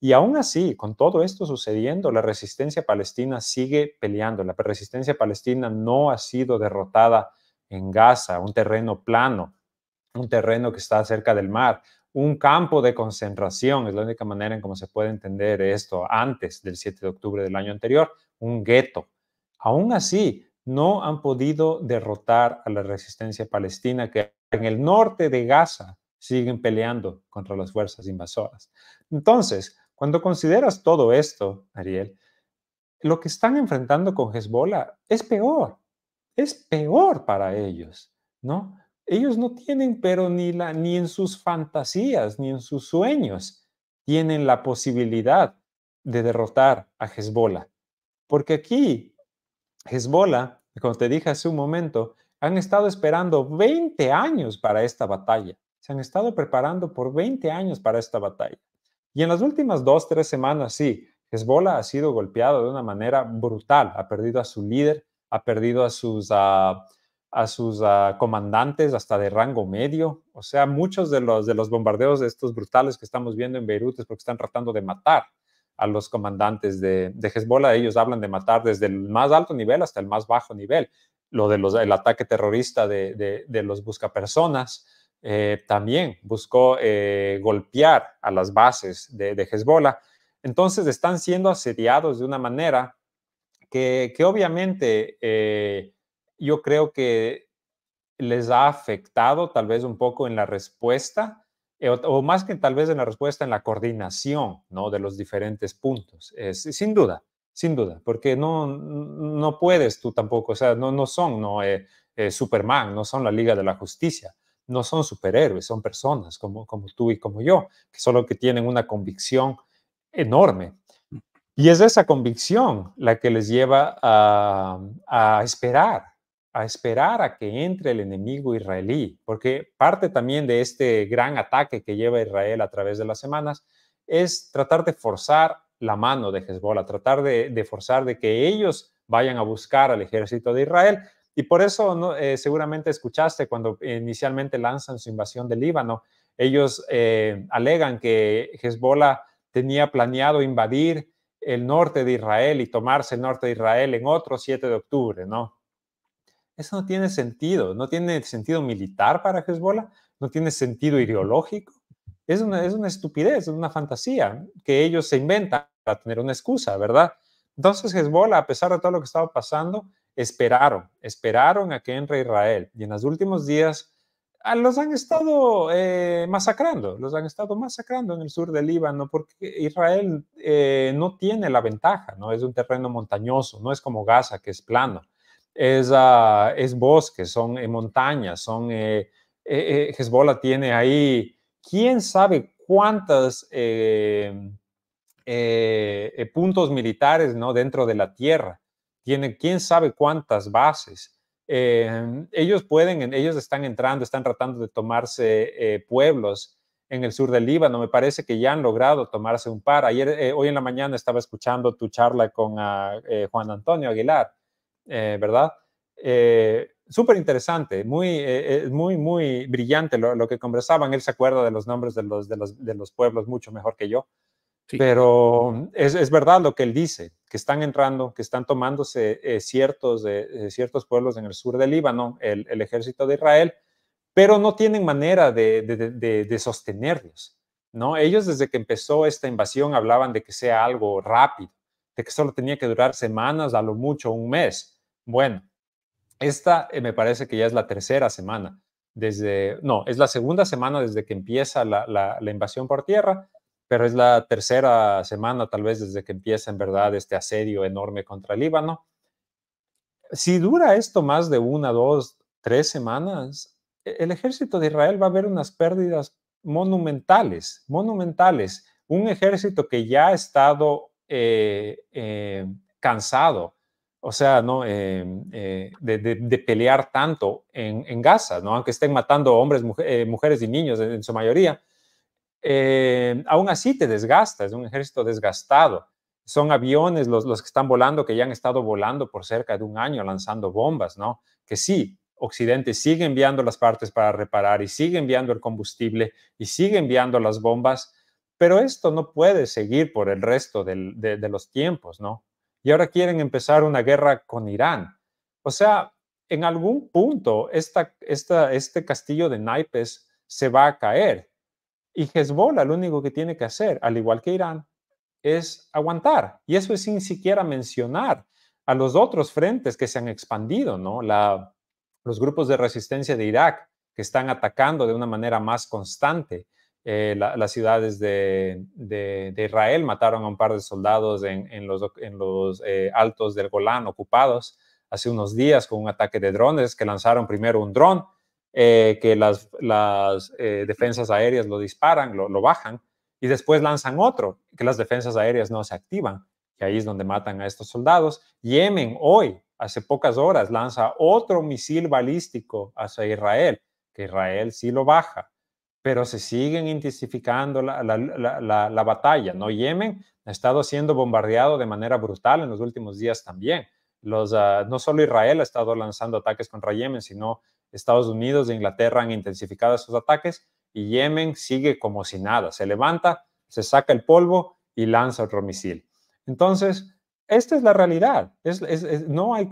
[SPEAKER 2] Y aún así, con todo esto sucediendo, la resistencia palestina sigue peleando. La resistencia palestina no ha sido derrotada en Gaza, un terreno plano, un terreno que está cerca del mar, un campo de concentración, es la única manera en cómo se puede entender esto antes del 7 de octubre del año anterior, un gueto. Aún así, no han podido derrotar a la resistencia palestina que en el norte de Gaza siguen peleando contra las fuerzas invasoras. Entonces, cuando consideras todo esto, Ariel, lo que están enfrentando con Hezbollah es peor, es peor para ellos, ¿no? Ellos no tienen, pero ni, la, ni en sus fantasías, ni en sus sueños, tienen la posibilidad de derrotar a Hezbollah. Porque aquí, Hezbollah, como te dije hace un momento, han estado esperando 20 años para esta batalla. Se han estado preparando por 20 años para esta batalla. Y en las últimas dos, tres semanas, sí, Hezbollah ha sido golpeado de una manera brutal. Ha perdido a su líder, ha perdido a sus, ah, a sus comandantes hasta de rango medio. O sea, muchos de los, de los bombardeos de estos brutales que estamos viendo en Beirut es porque están tratando de matar a los comandantes de, de Hezbollah. Ellos hablan de matar desde el más alto nivel hasta el más bajo nivel. Lo del ataque terrorista de, los buscapersonas eh, también buscó eh, golpear a las bases de, de Hezbollah. Entonces están siendo asediados de una manera que, que obviamente... Eh, yo creo que les ha afectado tal vez un poco en la respuesta, eh, o, más que tal vez en la respuesta, en la coordinación ¿no? de los diferentes puntos, es, sin duda, sin duda, porque no, no puedes tú tampoco, o sea, no, no son no, eh, eh, Superman, no son la Liga de la Justicia, no son superhéroes, son personas como, como tú y como yo, que solo que tienen una convicción enorme. Mm. Y es esa convicción la que les lleva a, a esperar, a esperar a que entre el enemigo israelí, porque parte también de este gran ataque que lleva Israel a través de las semanas es tratar de forzar la mano de Hezbollah, tratar de, forzar de que ellos vayan a buscar al ejército de Israel. Y por eso eh, seguramente escuchaste cuando inicialmente lanzan su invasión del Líbano, ellos eh, alegan que Hezbollah tenía planeado invadir el norte de Israel y tomarse el norte de Israel en otro 7 de octubre, ¿no? Eso no tiene sentido. No tiene sentido militar para Hezbollah, no tiene sentido ideológico. Es una, es una estupidez, es una fantasía que ellos se inventan para tener una excusa, ¿verdad? Entonces Hezbollah, a pesar de todo lo que estaba pasando, esperaron, esperaron a que entre Israel. Y en los últimos días ah, los han estado eh, masacrando, los han estado masacrando en el sur del Líbano, porque Israel eh, no tiene la ventaja, ¿no? Es un terreno montañoso, no es como Gaza, que es plano es, bosque, son eh, montañas, son... Eh, eh, Hezbollah tiene ahí, quién sabe cuántos puntos militares ¿no? dentro de la tierra, tiene quién sabe cuántas bases. Em, ellos pueden, ellos están entrando, están tratando de tomarse pueblos en el sur del Líbano. Me parece que ya han logrado tomarse un par. hoy en la mañana estaba escuchando tu charla con ah, Juan Antonio Aguilar eh, ¿verdad? Eh, Súper interesante, muy, eh, muy, muy brillante lo, que conversaban. Él se acuerda de los nombres de los, de los, de los pueblos mucho mejor que yo. Pero es, es, verdad lo que él dice, que están entrando, que están tomándose ciertos, ciertos pueblos en el sur del Líbano, el, ejército de Israel, pero no tienen manera de, de, de, de, sostenerlos. ¿no? Ellos desde que empezó esta invasión hablaban de que sea algo rápido, de que solo tenía que durar semanas, a lo mucho un mes. Bueno, esta eh, me parece que ya es la tercera semana, desde, no, es la segunda semana desde que empieza la, invasión por tierra, pero es la tercera semana tal vez desde que empieza en verdad este asedio enorme contra Líbano. Si dura esto más de una, dos, tres semanas, e, el ejército de Israel va a ver unas pérdidas monumentales, monumentales. Un ejército que ya ha estado eh, eh, cansado, o sea, ¿no? Eh, de, pelear tanto en, Gaza, ¿no? aunque estén matando hombres, mujeres y niños en, su mayoría. aún así te desgasta, es un ejército desgastado. Son aviones los, los que están volando, que ya han estado volando por cerca de un año lanzando bombas, ¿no? Que sí, Occidente sigue enviando las partes para reparar y sigue enviando el combustible y sigue enviando las bombas, pero esto no puede seguir por el resto de, los tiempos, ¿no? Y ahora quieren empezar una guerra con Irán. O sea, en algún punto este castillo de naipes se va a caer. Y Hezbollah lo único que tiene que hacer, al igual que Irán, es aguantar. Y eso es sin siquiera mencionar a los otros frentes que se han expandido, ¿no? los grupos de resistencia de Irak que están atacando de una manera más constante, eh, las ciudades de, Israel, mataron a un par de soldados en, los, eh, altos del Golán ocupados hace unos días con un ataque de drones que lanzaron primero un dron, eh, que las, defensas aéreas lo disparan, lo, lo, bajan, y después lanzan otro, que las defensas aéreas no se activan, que ahí es donde matan a estos soldados. Yemen hoy, hace pocas horas, lanza otro misil balístico hacia Israel, que Israel sí lo baja pero se siguen intensificando la, batalla, ¿no? Yemen ha estado siendo bombardeado de manera brutal en los últimos días también. Los, ah, no solo Israel ha estado lanzando ataques contra Yemen, sino Estados Unidos e Inglaterra han intensificado esos ataques y Yemen sigue como si nada, se levanta, se saca el polvo y lanza otro misil. Entonces, esta es la realidad. no hay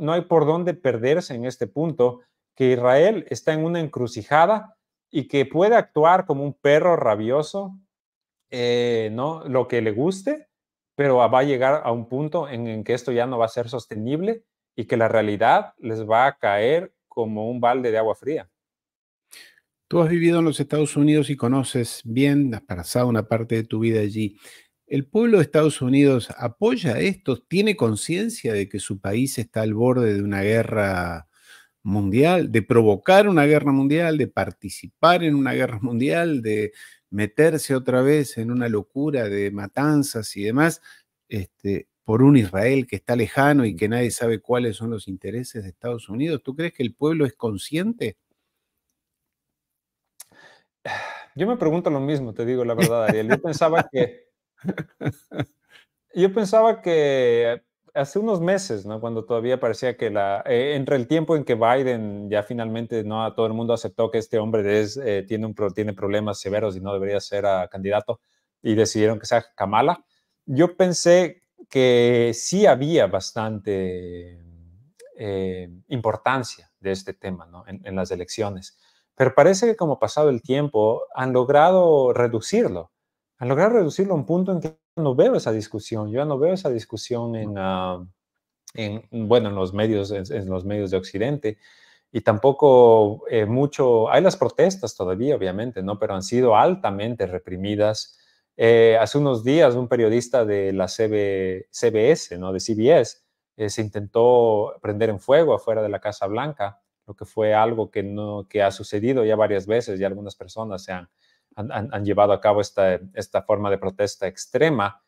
[SPEAKER 2] no hay por dónde perderse en este punto que Israel está en una encrucijada y que puede actuar como un perro rabioso, eh, ¿no? Lo que le guste, pero va a llegar a un punto en, en que esto ya no va a ser sostenible y que la realidad les va a caer como un balde de agua fría.
[SPEAKER 3] Tú
[SPEAKER 1] has vivido en los Estados Unidos y conoces bien, has pasado una parte de tu vida allí. ¿El pueblo de Estados Unidos apoya esto? ¿Tiene conciencia de que su país está al borde de una guerra mundial, de provocar una guerra mundial, de participar en una guerra mundial, de meterse otra vez en una locura de matanzas y demás, este, por un Israel que está lejano y que nadie sabe cuáles son los intereses de Estados Unidos. ¿Tú crees que el pueblo es consciente?
[SPEAKER 2] Yo me pregunto lo mismo, te digo la verdad, Ariel. Yo pensaba que... Yo pensaba que hace unos meses, Cuando todavía parecía que la, eh, entre el tiempo en que Biden ya finalmente no a todo el mundo aceptó que este hombre eh, tiene, un, tiene problemas severos y no debería ser ah, candidato y decidieron que sea Kamala, yo pensé que sí había bastante eh, importancia de este tema en, en las elecciones, pero parece que como pasado el tiempo han logrado reducirlo lograr reducirlo a un punto en que no veo esa discusión, yo no veo esa discusión en, ah, en bueno, en los medios, en, los medios de Occidente, y tampoco eh, mucho, hay las protestas todavía, obviamente, ¿no? Pero han sido altamente reprimidas. Eh, hace unos días un periodista de la CBS, ¿no? De CBS, eh, se intentó prender en fuego afuera de la Casa Blanca, lo que fue algo que, no, que ha sucedido ya varias veces y algunas personas se han han, llevado a cabo esta, esta forma de protesta extrema.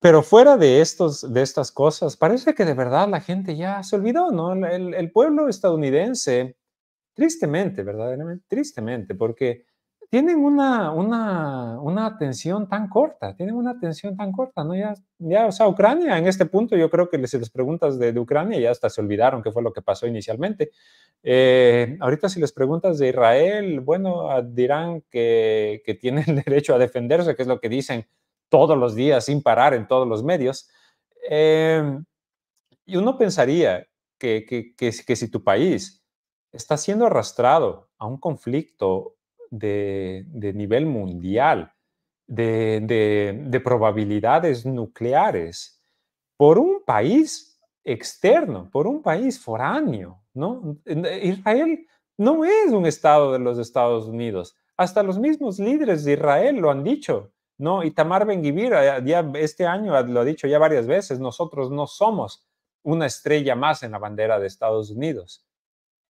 [SPEAKER 2] Pero fuera de, estos, de estas cosas, parece que de verdad la gente ya se olvidó, ¿no? el pueblo estadounidense, tristemente, verdaderamente, tristemente, porque tienen una, una, una, atención tan corta, tienen una atención tan corta, ¿no? Ya, ya, o sea, Ucrania en este punto, yo creo que si les preguntas de, Ucrania, ya hasta se olvidaron qué fue lo que pasó inicialmente. Eh, ahorita si les preguntas de Israel, bueno, ah, dirán que, que tienen derecho a defenderse, que es lo que dicen todos los días, sin parar en todos los medios. Em, y uno pensaría que, que, que si tu país está siendo arrastrado a un conflicto de, nivel mundial, de, probabilidades nucleares, por un país externo, por un país foráneo, ¿no? Eh, Israel no es un estado de los Estados Unidos. Hasta los mismos líderes de Israel lo han dicho, ¿no? Itamar Ben-Gvir eh, este año lo ha dicho ya varias veces, nosotros no somos una estrella más en la bandera de Estados Unidos.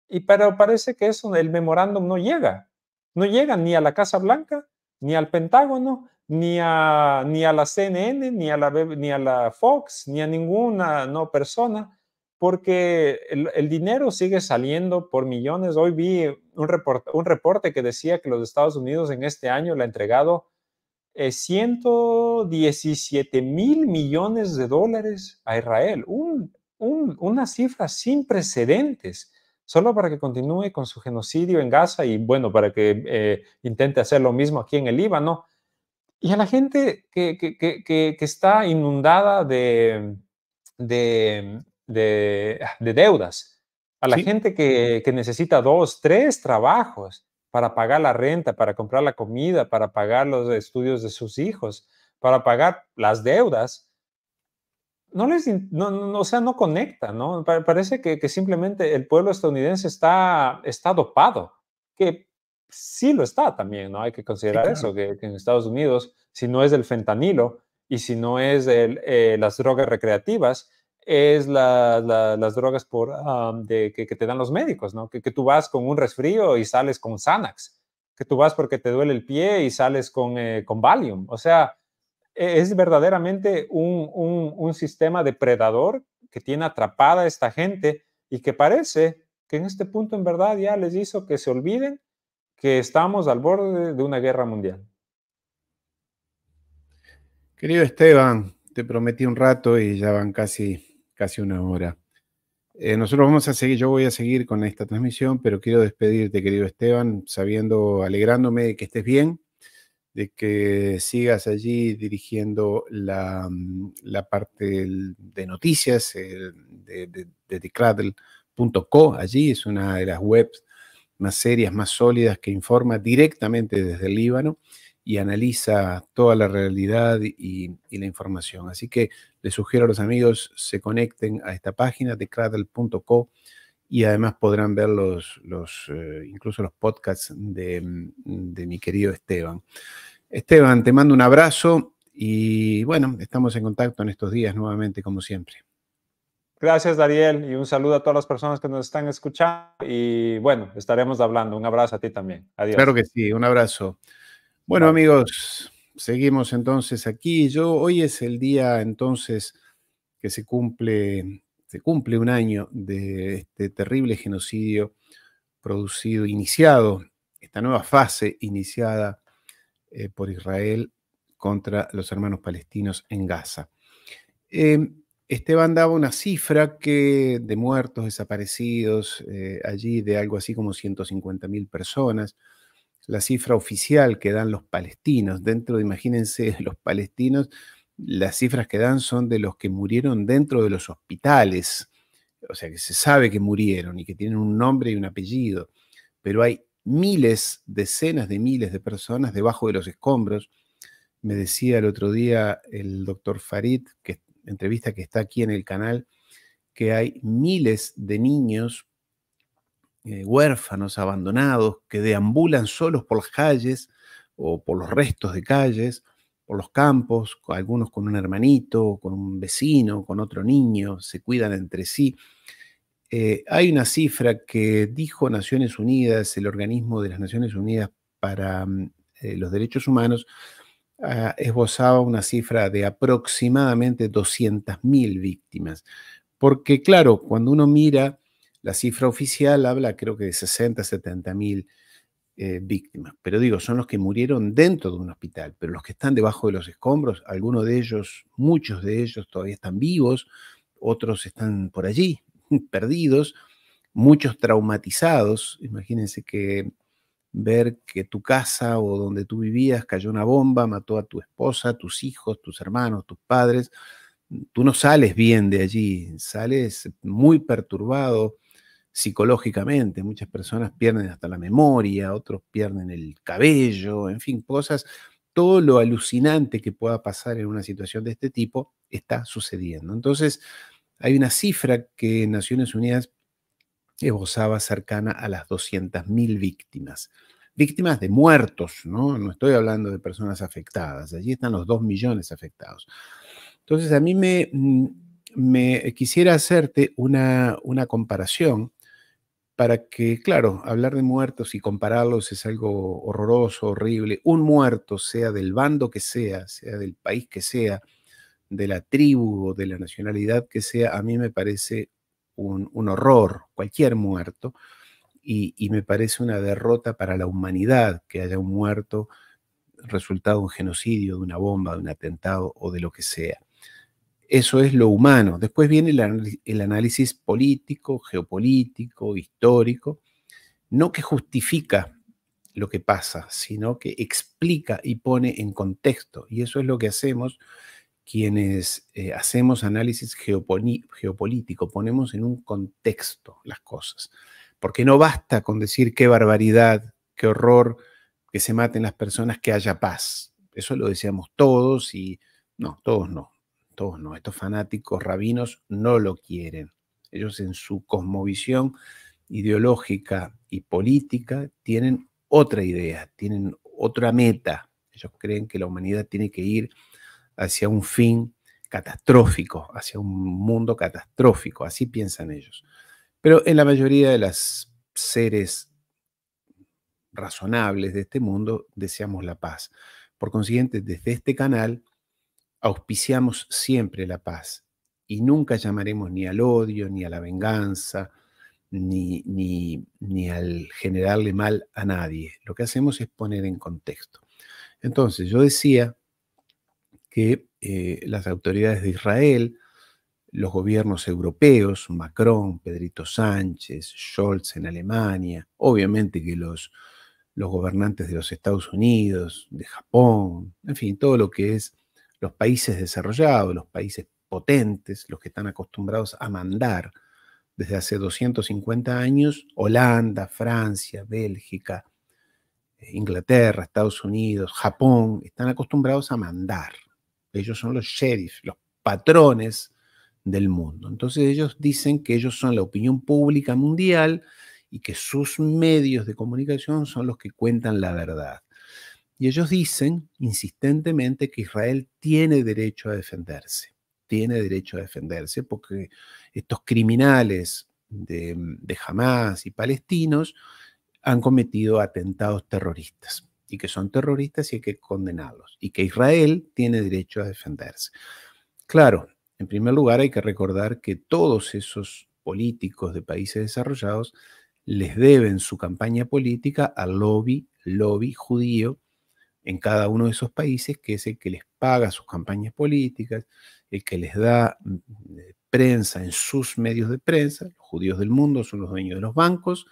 [SPEAKER 2] Y pero parece que eso, el memorándum no llega. No llegan ni a la Casa Blanca, ni al Pentágono, ni a, ni a la CNN, ni a la, ni a la Fox, ni a ninguna no persona, porque el, dinero sigue saliendo por millones. Hoy vi un, reporte que decía que los Estados Unidos en este año le ha entregado 117 eh, mil millones de dólares a Israel, una cifra sin precedentes solo para que continúe con su genocidio en Gaza y bueno, para que eh, intente hacer lo mismo aquí en el Líbano. Y a la gente que, está inundada de, de, de, ah, deudas, a la gente que, necesita dos, tres trabajos para pagar la renta, para comprar la comida, para pagar los estudios de sus hijos, para pagar las deudas, no les, no, o sea, no conecta, ¿no? Parece que, simplemente el pueblo estadounidense está, está dopado, que sí lo está también, ¿no? Hay que considerar eso, que, en Estados Unidos, si no es el fentanilo y si no es eh, las drogas recreativas, es las drogas por, que, te dan los médicos, ¿no? Que, tú vas con un resfrío y sales con Xanax, que tú vas porque te duele el pie y sales con, eh, con Valium, o sea e-, es verdaderamente un, sistema depredador que tiene atrapada a esta gente y que parece que en este punto en verdad ya les hizo que se olviden que estamos al borde de una guerra mundial. Querido
[SPEAKER 1] Esteban, te prometí un rato y ya van casi, casi una hora. Eh, nosotros vamos a seguir, yo voy a seguir con esta transmisión, pero quiero despedirte, querido Esteban, sabiendo, alegrándome de que estés bien, de que sigas allí dirigiendo la, mm, parte de noticias de, de, Allí es una de las webs más serias, más sólidas, que informa directamente desde el Líbano y analiza toda la realidad y, la información. Así que les sugiero a los amigos se conecten a esta página de y además podrán ver los, eh, incluso los podcasts de, mm, de mi querido Esteban. Esteban, te mando un abrazo y bueno, estamos en contacto en estos días nuevamente, como siempre.
[SPEAKER 2] Gracias, Dariel, y un saludo a todas las personas que nos están escuchando. Y bueno, estaremos hablando. Un abrazo a ti también. Adiós. Claro
[SPEAKER 1] que sí, un abrazo. Bueno, amigos, seguimos entonces aquí. Yo hoy es el día entonces que se cumple, se cumple un año de este terrible genocidio producido, iniciado, esta nueva fase iniciada eh, por Israel contra los hermanos palestinos en Gaza. Eh, Esteban daba una cifra que de muertos, desaparecidos, eh, allí de algo así como 150.000 mil personas, la cifra oficial que dan los palestinos. Dentro, imagínense, los palestinos, las cifras que dan son de los que murieron dentro de los hospitales, o sea, que se sabe que murieron y que tienen un nombre y un apellido, pero hay miles, decenas de miles de personas debajo de los escombros. Me decía el otro día el doctor Farid, que entrevista que está aquí en el canal, que hay miles de niños eh, huérfanos, abandonados, que deambulan solos por las calles o por los restos de calles, por los campos, algunos con un hermanito, con un vecino, con otro niño, se cuidan entre sí. Eh, hay una cifra que dijo Naciones Unidas, el organismo de las Naciones Unidas para mm, eh, los Derechos Humanos, ah, esbozaba una cifra de aproximadamente 200.000 víctimas. Porque claro, cuando uno mira la cifra oficial, habla creo que de 60, 70.000 eh, víctimas. Pero digo, son los que murieron dentro de un hospital, pero los que están debajo de los escombros, algunos de ellos, muchos de ellos todavía están vivos, otros están por allí, perdidos, muchos traumatizados. Imagínense que ver que tu casa o donde tú vivías cayó una bomba, mató a tu esposa, tus hijos, tus hermanos, tus padres. Tú no sales bien de allí, sales muy perturbado psicológicamente. Muchas personas pierden hasta la memoria, otros pierden el cabello, en fin, cosas. Todo lo alucinante que pueda pasar en una situación de este tipo está sucediendo. Entonces, hay una cifra que Naciones Unidas esbozaba cercana a las 200.000 víctimas. Víctimas de muertos, ¿no? No estoy hablando de personas afectadas. Allí están los 2 millones afectados. Entonces, a mí me, mm, me quisiera hacerte una, una comparación para que, claro, hablar de muertos y compararlos es algo horroroso, horrible. Un muerto, sea del bando que sea, sea del país que sea, de la tribu o de la nacionalidad que sea, a mí me parece un, horror, cualquier muerto, y, me parece una derrota para la humanidad que haya un muerto resultado de un genocidio, de una bomba, de un atentado o de lo que sea. Eso es lo humano. Después viene el, el análisis político, geopolítico, histórico, no que justifica lo que pasa, sino que explica y pone en contexto. Y eso es lo que hacemos quienes eh, hacemos análisis geopolítico, ponemos en un contexto las cosas. Porque no basta con decir qué barbaridad, qué horror, que se maten las personas, que haya paz. Eso lo decíamos todos y no, todos no, todos no. Estos fanáticos rabinos no lo quieren. Ellos en su cosmovisión ideológica y política tienen otra idea, tienen otra meta. Ellos creen que la humanidad tiene que ir hacia un fin catastrófico, hacia un mundo catastrófico, así piensan ellos. Pero en la mayoría de los seres razonables de este mundo deseamos la paz. Por consiguiente, desde este canal auspiciamos siempre la paz y nunca llamaremos ni al odio, ni a la venganza, ni, ni, al generarle mal a nadie. Lo que hacemos es poner en contexto. Entonces, yo decía que eh, las autoridades de Israel, los gobiernos europeos, Macron, Pedrito Sánchez, Scholz en Alemania, obviamente que los, los gobernantes de los Estados Unidos, de Japón, en fin, todo lo que es los países desarrollados, los países potentes, los que están acostumbrados a mandar desde hace 250 años, Holanda, Francia, Bélgica, eh, Inglaterra, Estados Unidos, Japón, están acostumbrados a mandar. Ellos son los sheriffs, los patrones del mundo. Entonces ellos dicen que ellos son la opinión pública mundial y que sus medios de comunicación son los que cuentan la verdad. Y ellos dicen insistentemente que Israel tiene derecho a defenderse, tiene derecho a defenderse porque estos criminales de, de Hamas y palestinos han cometido atentados terroristas y que son terroristas y hay que condenarlos y que Israel tiene derecho a defenderse. Claro, en primer lugar hay que recordar que todos esos políticos de países desarrollados les deben su campaña política al lobby, lobby judío en cada uno de esos países, que es el que les paga sus campañas políticas, el que les da mm, prensa en sus medios de prensa, los judíos del mundo son los dueños de los bancos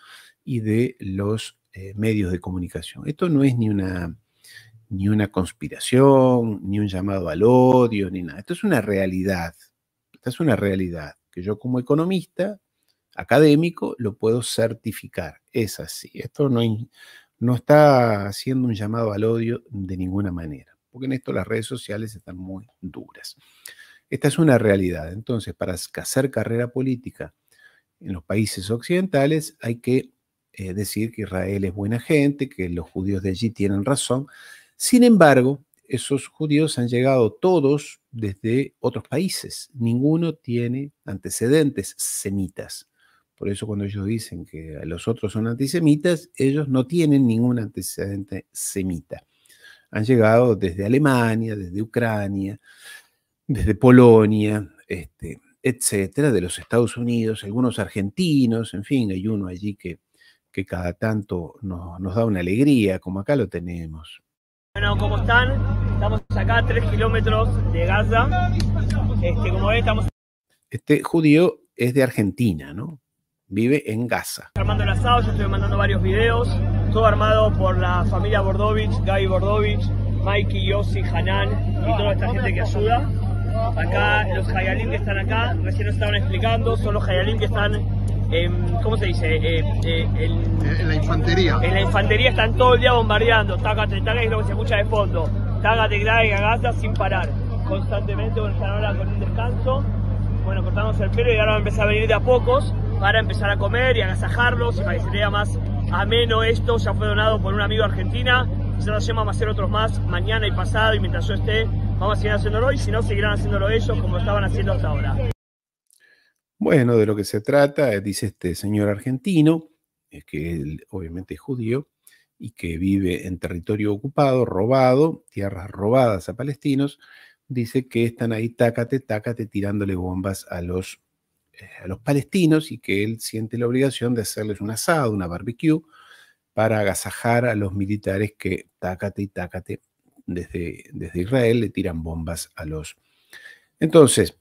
[SPEAKER 1] y de los eh, medios de comunicación. Esto no es ni una, ni una conspiración, ni un llamado al odio, ni nada. Esto es una realidad. Esta es una realidad que yo como economista académico lo puedo certificar. Es así. Esto no, no está haciendo un llamado al odio de ninguna manera, porque en esto las redes sociales están muy duras. Esta es una realidad. Entonces, para hacer carrera política en los países occidentales hay que eh, decir, que Israel es buena gente, que los judíos de allí tienen razón. Sin embargo, esos judíos han llegado todos desde otros países. Ninguno tiene antecedentes semitas. Por eso cuando ellos dicen que los otros son antisemitas, ellos no tienen ningún antecedente semita. Han llegado desde Alemania, desde Ucrania, desde Polonia, este, etcétera, de los Estados Unidos, algunos argentinos, en fin, hay uno allí que que cada tanto nos, nos da una alegría, como acá lo tenemos.
[SPEAKER 3] Bueno, ¿cómo están? Estamos acá a tres kilómetros de Gaza. Este, como ven, estamos...
[SPEAKER 1] Este judío es de Argentina, ¿no? Vive en Gaza.
[SPEAKER 3] Armando el asado, yo estoy mandando varios videos, todo armado por la familia Bordovich, Guy Bordovich, Mikey, Yossi, Hanan y toda esta gente que ayuda. Acá los Hayalim que están acá, recién nos estaban explicando, son los Hayalim que están Em, ¿cómo se dice? Eh, eh, en la infantería. En la infantería están todo el día bombardeando, tácate, tácate, es lo que se escucha de fondo, tácate, grave, agaza sin parar, constantemente, bueno, están ahora con un descanso, bueno, cortamos el pelo y ahora va a empezar a venir de a pocos para empezar a comer y agasajarlos y para que se más ameno esto, ya fue donado por un amigo de Argentina, se nos llama a hacer otros más mañana y pasado y mientras yo esté vamos a seguir haciéndolo y si no seguirán haciéndolo ellos como estaban haciendo hasta ahora.
[SPEAKER 1] Bueno, de lo que se trata, eh, dice este señor argentino, que él obviamente es judío y que vive en territorio ocupado, robado, tierras robadas a palestinos, dice que están ahí tácate, tácate tirándole bombas a los, eh, a los palestinos y que él siente la obligación de hacerles un asado, una barbecue, para agasajar a los militares que tácate y tácate desde, desde Israel le tiran bombas a los. Entonces,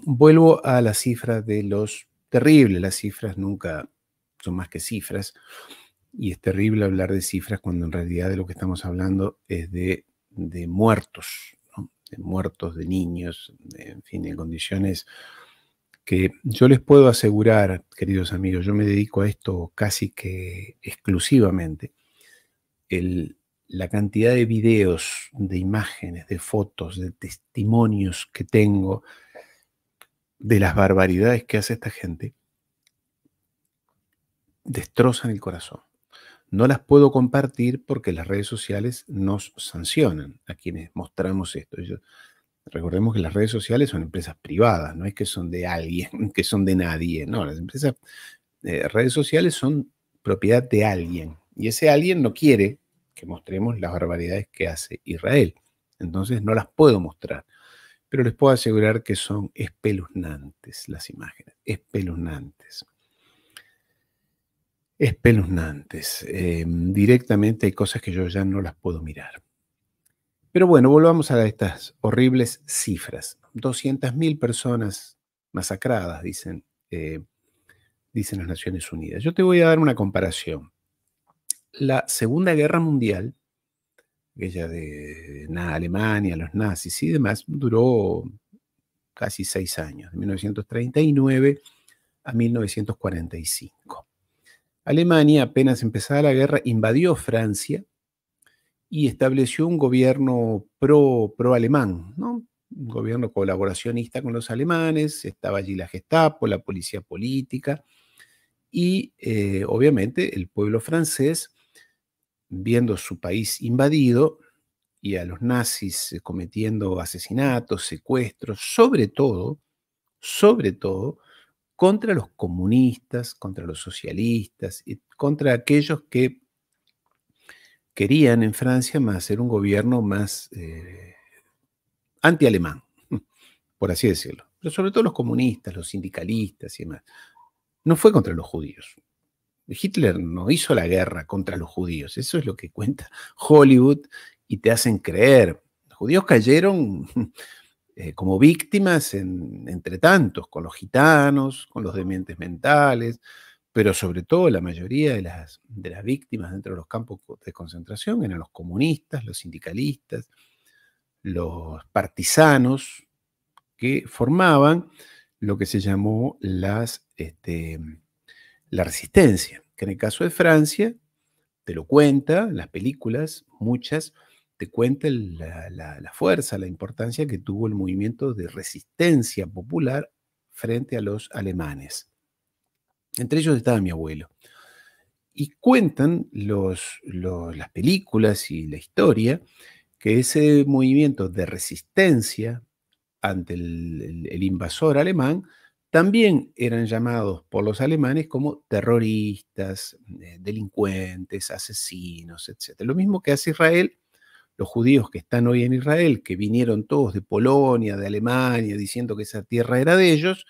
[SPEAKER 1] vuelvo a las cifras de los terribles. Las cifras nunca son más que cifras. Y es terrible hablar de cifras cuando en realidad de lo que estamos hablando es de, muertos, de muertos, de niños, en fin, en condiciones que yo les puedo asegurar, queridos amigos, yo me dedico a esto casi que exclusivamente. la cantidad de videos, de imágenes, de fotos, de testimonios que tengo, de las barbaridades que hace esta gente, destrozan el corazón. No las puedo compartir porque las redes sociales nos sancionan a quienes mostramos esto. recordemos que las redes sociales son empresas privadas, no es que son de alguien, que son de nadie. No, las empresas, eh, redes sociales son propiedad de alguien. Y ese alguien no quiere que mostremos las barbaridades que hace Israel. Entonces no las puedo mostrar pero les puedo asegurar que son espeluznantes las imágenes, espeluznantes. Espeluznantes. Em, directamente hay cosas que yo ya no las puedo mirar. Pero bueno, volvamos a estas horribles cifras. 200.000 personas masacradas, dicen, eh, dicen las Naciones Unidas. Yo te voy a dar una comparación. La Segunda Guerra Mundial aquella de Alemania, los nazis y demás, duró casi seis años, de 1939 a 1945. Alemania, apenas empezada la guerra, invadió Francia y estableció un gobierno pro, pro alemán, ¿no? un gobierno colaboracionista con los alemanes, estaba allí la Gestapo, la policía política, y eh, obviamente el pueblo francés viendo su país invadido y a los nazis eh, cometiendo asesinatos, secuestros, sobre todo, sobre todo, contra los comunistas, contra los socialistas y contra aquellos que querían en Francia hacer un gobierno más eh, anti-alemán, por así decirlo. Pero sobre todo los comunistas, los sindicalistas y demás. No fue contra los judíos. Hitler no hizo la guerra contra los judíos, eso es lo que cuenta Hollywood y te hacen creer. Los judíos cayeron eh, como víctimas entre tantos, con los gitanos, con los dementes mentales, pero sobre todo la mayoría de las, de las víctimas dentro de los campos de concentración eran los comunistas, los sindicalistas, los partisanos que formaban lo que se llamó las... Este, la resistencia, que en el caso de Francia te lo cuenta, las películas, muchas, te cuentan la, fuerza, la importancia que tuvo el movimiento de resistencia popular frente a los alemanes. Entre ellos estaba mi abuelo. Y cuentan las películas y la historia que ese movimiento de resistencia ante el invasor alemán también eran llamados por los alemanes como terroristas, eh, delincuentes, asesinos, etc. Lo mismo que hace Israel, los judíos que están hoy en Israel, que vinieron todos de Polonia, de Alemania, diciendo que esa tierra era de ellos,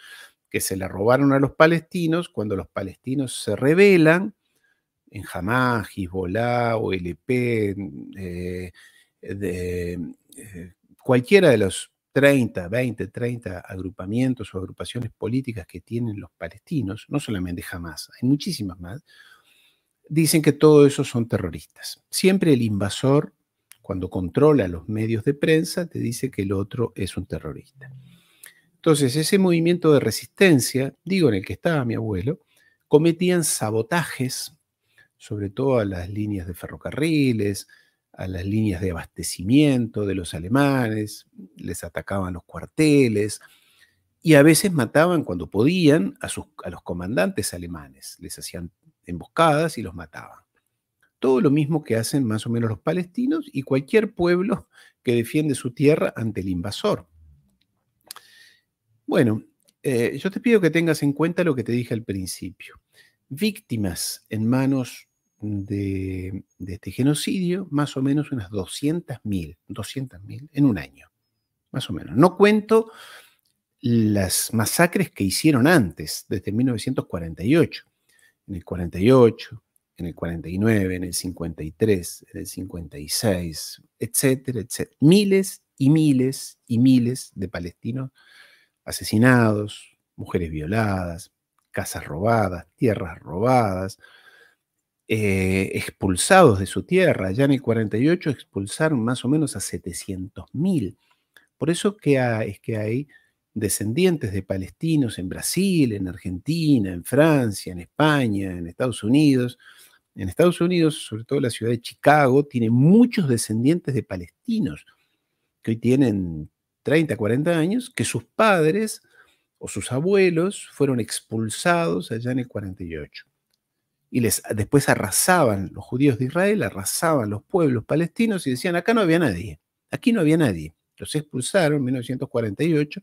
[SPEAKER 1] que se la robaron a los palestinos, cuando los palestinos se rebelan en Hamas, Hezbollah, OLP, eh, eh, cualquiera de los 30, 20, 30 agrupamientos o agrupaciones políticas que tienen los palestinos, no solamente jamás, hay muchísimas más, dicen que todos esos son terroristas. Siempre el invasor, cuando controla los medios de prensa, te dice que el otro es un terrorista. Entonces, ese movimiento de resistencia, digo en el que estaba mi abuelo, cometían sabotajes, sobre todo a las líneas de ferrocarriles, a las líneas de abastecimiento de los alemanes, les atacaban los cuarteles y a veces mataban cuando podían a, sus, los comandantes alemanes, les hacían emboscadas y los mataban. Todo lo mismo que hacen más o menos los palestinos y cualquier pueblo que defiende su tierra ante el invasor. Bueno, eh, yo te pido que tengas en cuenta lo que te dije al principio. Víctimas en manos de, este genocidio, más o menos unas 200.000, 200.000 en un año, más o menos. No cuento las masacres que hicieron antes, desde 1948, en el 48, en el 49, en el 53, en el 56, etcétera, etcétera. Miles y miles y miles de palestinos asesinados, mujeres violadas, casas robadas, tierras robadas, eh, expulsados de su tierra. allá en el 48 expulsaron más o menos a 700.000. Por eso que es que hay descendientes de palestinos en Brasil, en Argentina, en Francia, en España, en Estados Unidos. En Estados Unidos, sobre todo la ciudad de Chicago, tiene muchos descendientes de palestinos que hoy tienen 30, 40 años, que sus padres o sus abuelos fueron expulsados allá en el 48 y les, después arrasaban los judíos de Israel, arrasaban los pueblos palestinos y decían, acá no había nadie, aquí no había nadie. Los expulsaron en 1948,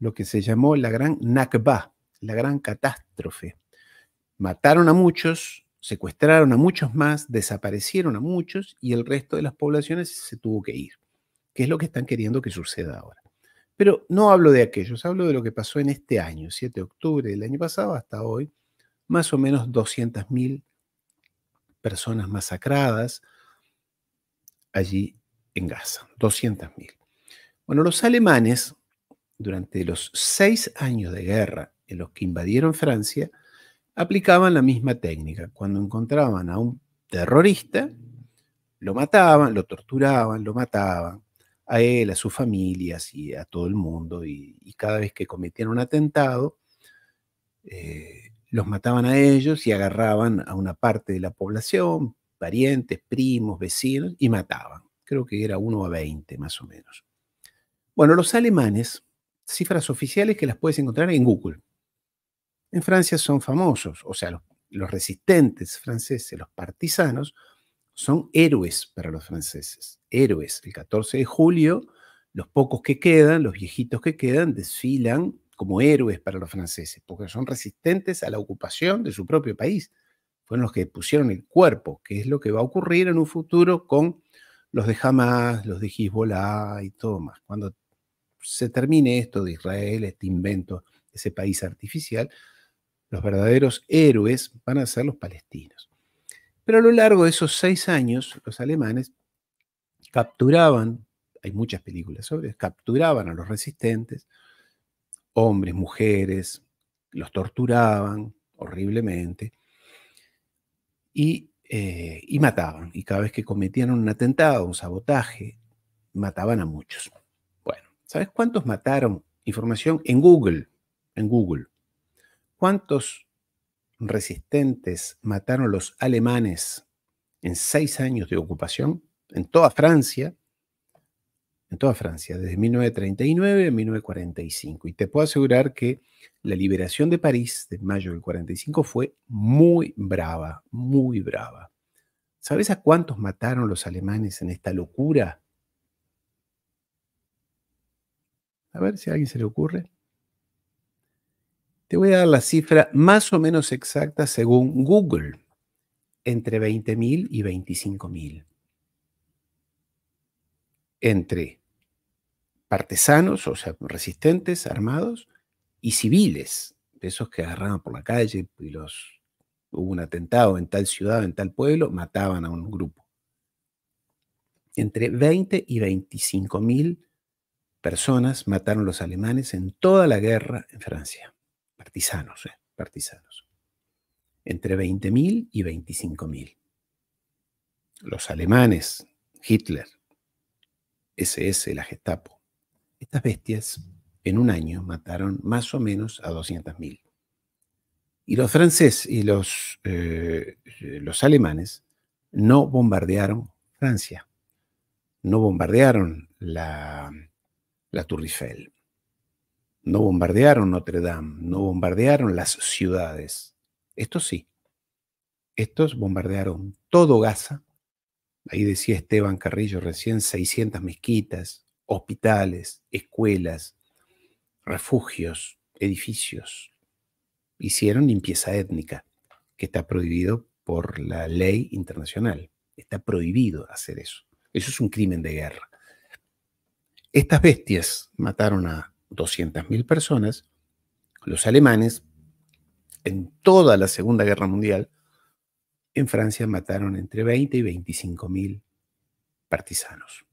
[SPEAKER 1] lo que se llamó la gran Nakba, la gran catástrofe. Mataron a muchos, secuestraron a muchos más, desaparecieron a muchos y el resto de las poblaciones se tuvo que ir, que es lo que están queriendo que suceda ahora. Pero no hablo de aquellos, hablo de lo que pasó en este año, 7 de octubre del año pasado hasta hoy, más o menos 200.000 personas masacradas allí en Gaza, 200.000. Bueno, los alemanes, durante los seis años de guerra en los que invadieron Francia, aplicaban la misma técnica. Cuando encontraban a un terrorista, lo mataban, lo torturaban, lo mataban, a él, a sus familias y a todo el mundo. Y, cada vez que cometían un atentado, eh, los mataban a ellos y agarraban a una parte de la población, parientes, primos, vecinos, y mataban. Creo que era uno a 20 más o menos. Bueno, los alemanes, cifras oficiales que las puedes encontrar en Google. En Francia son famosos, o sea, los, los resistentes franceses, los partisanos, son héroes para los franceses, héroes. El 14 de julio, los pocos que quedan, los viejitos que quedan, desfilan como héroes para los franceses, porque son resistentes a la ocupación de su propio país. Fueron los que pusieron el cuerpo, que es lo que va a ocurrir en un futuro con los de Hamas, los de Hezbollah y todo más. Cuando se termine esto de Israel, este invento, ese país artificial, los verdaderos héroes van a ser los palestinos. Pero a lo largo de esos seis años, los alemanes capturaban, hay muchas películas sobre, capturaban a los resistentes, hombres, mujeres, los torturaban horriblemente eh, y, mataban. Y cada vez que cometían un atentado, un sabotaje, mataban a muchos. Bueno, ¿sabes cuántos mataron? Información en Google, en Google. ¿Cuántos resistentes mataron los alemanes en seis años de ocupación en toda Francia? en toda Francia, desde 1939 a 1945. Y te puedo asegurar que la liberación de París de mayo del 45 fue muy brava, muy brava. ¿Sabes a cuántos mataron los alemanes en esta locura? A ver si a alguien se le ocurre. Te voy a dar la cifra más o menos exacta según Google, entre 20.000 y 25.000 entre partisanos, o sea, resistentes, armados, y civiles, de esos que agarraban por la calle y los hubo un atentado en tal ciudad, en tal pueblo, mataban a un grupo. Entre 20 y 25 mil personas mataron los alemanes en toda la guerra en Francia. Partisanos, eh, partisanos. Entre 20 mil y 25 mil. Los alemanes, Hitler, SS, la Gestapo. Estas bestias en un año mataron más o menos a 200.000. Y los franceses y eh, los, alemanes no bombardearon Francia, no bombardearon la, la Tour Eiffel, no bombardearon Notre Dame, no bombardearon las ciudades. Esto sí, estos bombardearon todo Gaza Ahí decía Esteban Carrillo recién, 600 mezquitas, hospitales, escuelas, refugios, edificios. Hicieron limpieza étnica, que está prohibido por la ley internacional. Está prohibido hacer eso. Eso es un crimen de guerra. Estas bestias mataron a 200.000 personas. Los alemanes, en toda la Segunda Guerra Mundial, en Francia mataron entre 20 y 25 mil partisanos.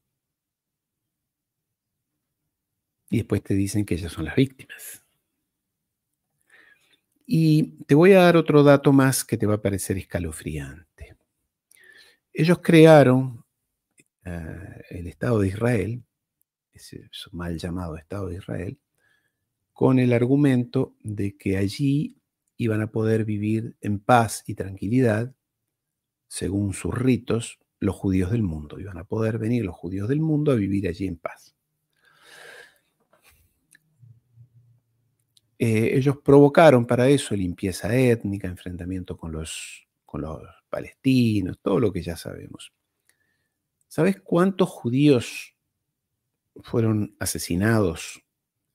[SPEAKER 1] Y después te dicen que ellas son las víctimas.
[SPEAKER 3] Y te
[SPEAKER 1] voy a dar otro dato más que te va a parecer escalofriante. Ellos crearon eh, el Estado de Israel, ese mal llamado Estado de Israel, con el argumento de que allí iban a poder vivir en paz y tranquilidad según sus ritos, los judíos del mundo. Iban a poder venir los judíos del mundo a vivir allí en paz. Eh, ellos provocaron para eso limpieza étnica, enfrentamiento con los, con los palestinos, todo lo que ya sabemos. ¿Sabes cuántos judíos fueron asesinados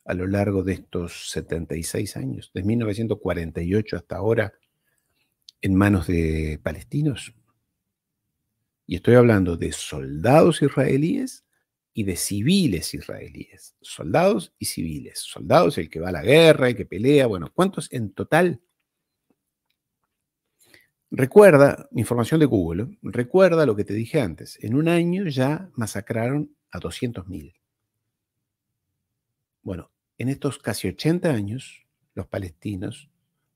[SPEAKER 1] a lo largo de estos 76 años, de 1948 hasta ahora, en manos de palestinos? Y estoy hablando de soldados israelíes y de civiles israelíes. Soldados y civiles. Soldados, el que va a la guerra, el que pelea. Bueno, ¿cuántos en total? Recuerda, información de Google, ¿eh? recuerda lo que te dije antes. En un año ya masacraron a 200.000. Bueno, en estos casi 80 años, los palestinos,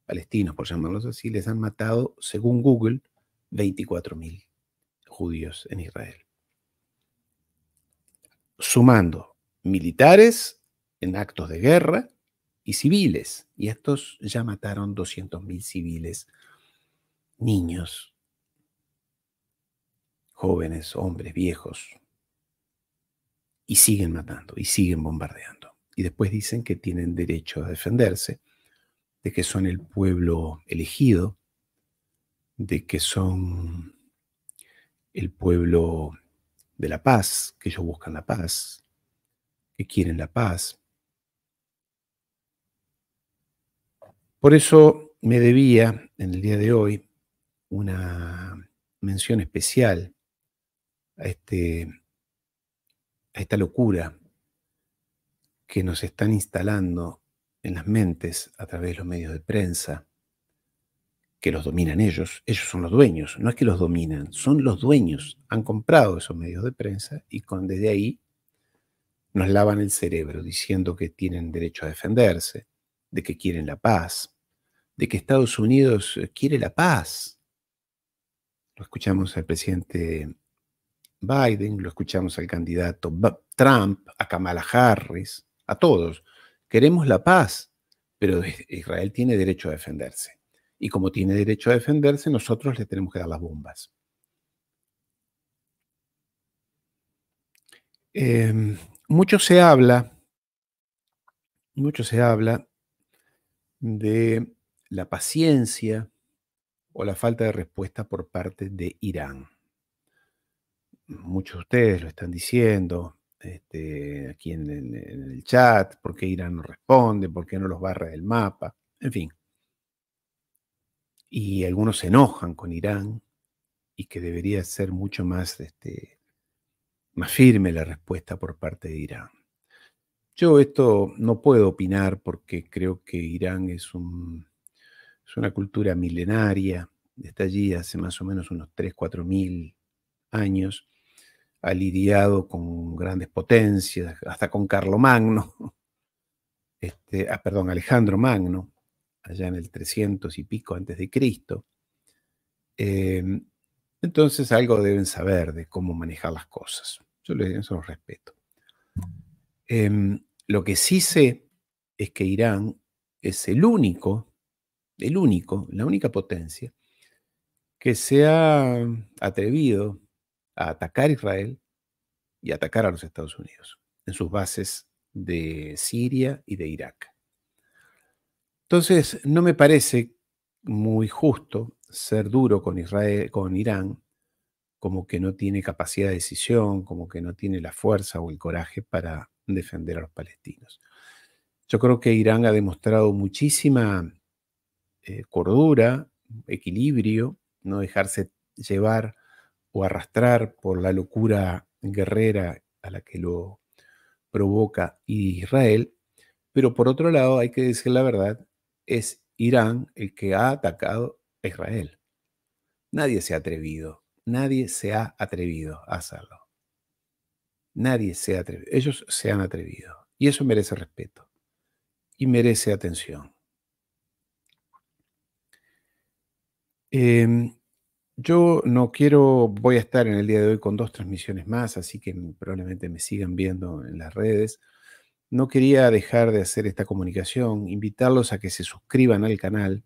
[SPEAKER 1] palestinos por llamarlos así, les han matado, según Google, 24.000 judíos en Israel. Sumando militares en actos de guerra y civiles. Y estos ya mataron 200.000 civiles, niños, jóvenes, hombres, viejos. Y siguen matando y siguen bombardeando. Y después dicen que tienen derecho a defenderse, de que son el pueblo elegido, de que son el pueblo de la paz, que ellos buscan la paz, que quieren la paz. Por eso me debía en el día de hoy una mención especial a, este, a esta locura que nos están instalando en las mentes a través de los medios de prensa, que los dominan ellos, ellos son los dueños, no es que los dominan, son los dueños, han comprado esos medios de prensa y con, desde ahí nos lavan el cerebro diciendo que tienen derecho a defenderse, de que quieren la paz, de que Estados Unidos eh, quiere la paz. Lo escuchamos al presidente Biden, lo escuchamos al candidato Trump, a Kamala Harris, a todos. Queremos la paz, pero Israel tiene derecho a defenderse y como tiene derecho a defenderse, nosotros le tenemos que dar las bombas. Em, mucho se habla, mucho se habla de la paciencia o la falta de respuesta por parte de Irán. Muchos de ustedes lo están diciendo este, aquí en el, en el chat, por qué Irán no responde, por qué no los barra del mapa, en fin y algunos se enojan con Irán y que debería ser mucho más, este, más firme la respuesta por parte de Irán. Yo esto no puedo opinar porque creo que Irán es, un, una cultura milenaria, está allí hace más o menos unos 3, 4 mil años, ha lidiado con grandes potencias, hasta con Carlos Magno, este, ah, perdón, Alejandro Magno, allá en el 300 y pico antes de Cristo. Em, entonces algo deben saber de cómo manejar las cosas. Yo les eso lo respeto. Em, lo que sí sé es que Irán es el único, el único, la única potencia que se ha atrevido a atacar a Israel y a atacar a los Estados Unidos en sus bases de Siria y de Irak. Entonces, no me parece muy justo ser duro con Israel, con Irán, como que no tiene capacidad de decisión, como que no tiene la fuerza o el coraje para defender a los palestinos. Yo creo que Irán ha demostrado muchísima eh, cordura, equilibrio, no dejarse llevar o arrastrar por la locura guerrera a la que lo provoca Israel, pero por otro lado hay que decir la verdad es Irán el que ha atacado a Israel. Nadie se ha atrevido, nadie se ha atrevido a hacerlo. Nadie se ha atrevido, ellos se han atrevido. Y eso merece respeto y merece atención. Em, yo no quiero, voy a estar en el día de hoy con dos transmisiones más, así que probablemente me sigan viendo en las redes. No quería dejar de hacer esta comunicación, invitarlos a que se suscriban al canal.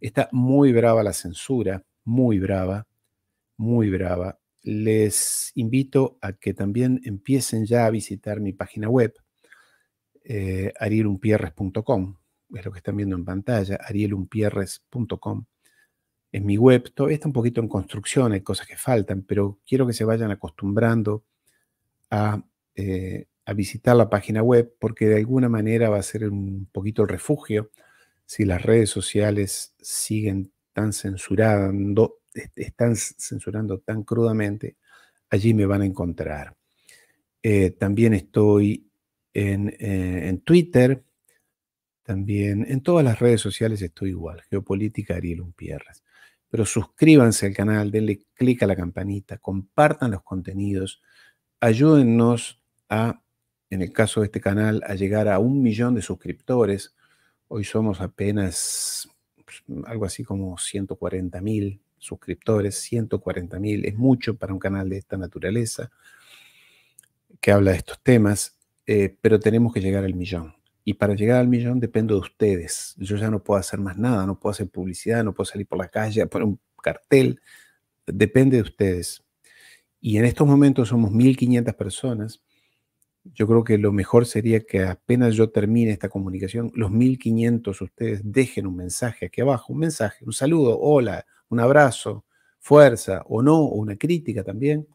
[SPEAKER 1] Está muy brava la censura, muy brava, muy brava. Les invito a que también empiecen ya a visitar mi página web, eh, arielumpierres.com, Es lo que están viendo en pantalla, arielumpierres.com. En mi web todavía está un poquito en construcción, hay cosas que faltan, pero quiero que se vayan acostumbrando a eh, a visitar la página web porque de alguna manera va a ser un poquito el refugio si las redes sociales siguen tan censurando, están censurando tan crudamente, allí me van a encontrar. Eh, también estoy en, eh, en, Twitter, también en todas las redes sociales estoy igual, Geopolítica Ariel Umpierras. Pero suscríbanse al canal, denle clic a la campanita, compartan los contenidos, ayúdennos a en el caso de este canal, a llegar a un millón de suscriptores. Hoy somos apenas pues, algo así como 140 mil suscriptores, 140 mil, es mucho para un canal de esta naturaleza que habla de estos temas, eh, pero tenemos que llegar al millón. Y para llegar al millón dependo de ustedes. Yo ya no puedo hacer más nada, no puedo hacer publicidad, no puedo salir por la calle a poner un cartel. Depende de ustedes. Y en estos momentos somos 1.500 personas yo creo que lo mejor sería que apenas yo termine esta comunicación, los 1500 ustedes dejen un mensaje aquí abajo, un mensaje, un saludo, hola, un abrazo, fuerza o no, o una crítica también,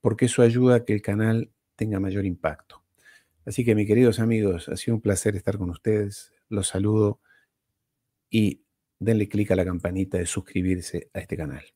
[SPEAKER 1] porque eso ayuda a que el canal tenga mayor impacto. Así que mis queridos amigos, ha sido un placer estar con ustedes, los saludo y denle clic a la campanita de suscribirse a este canal.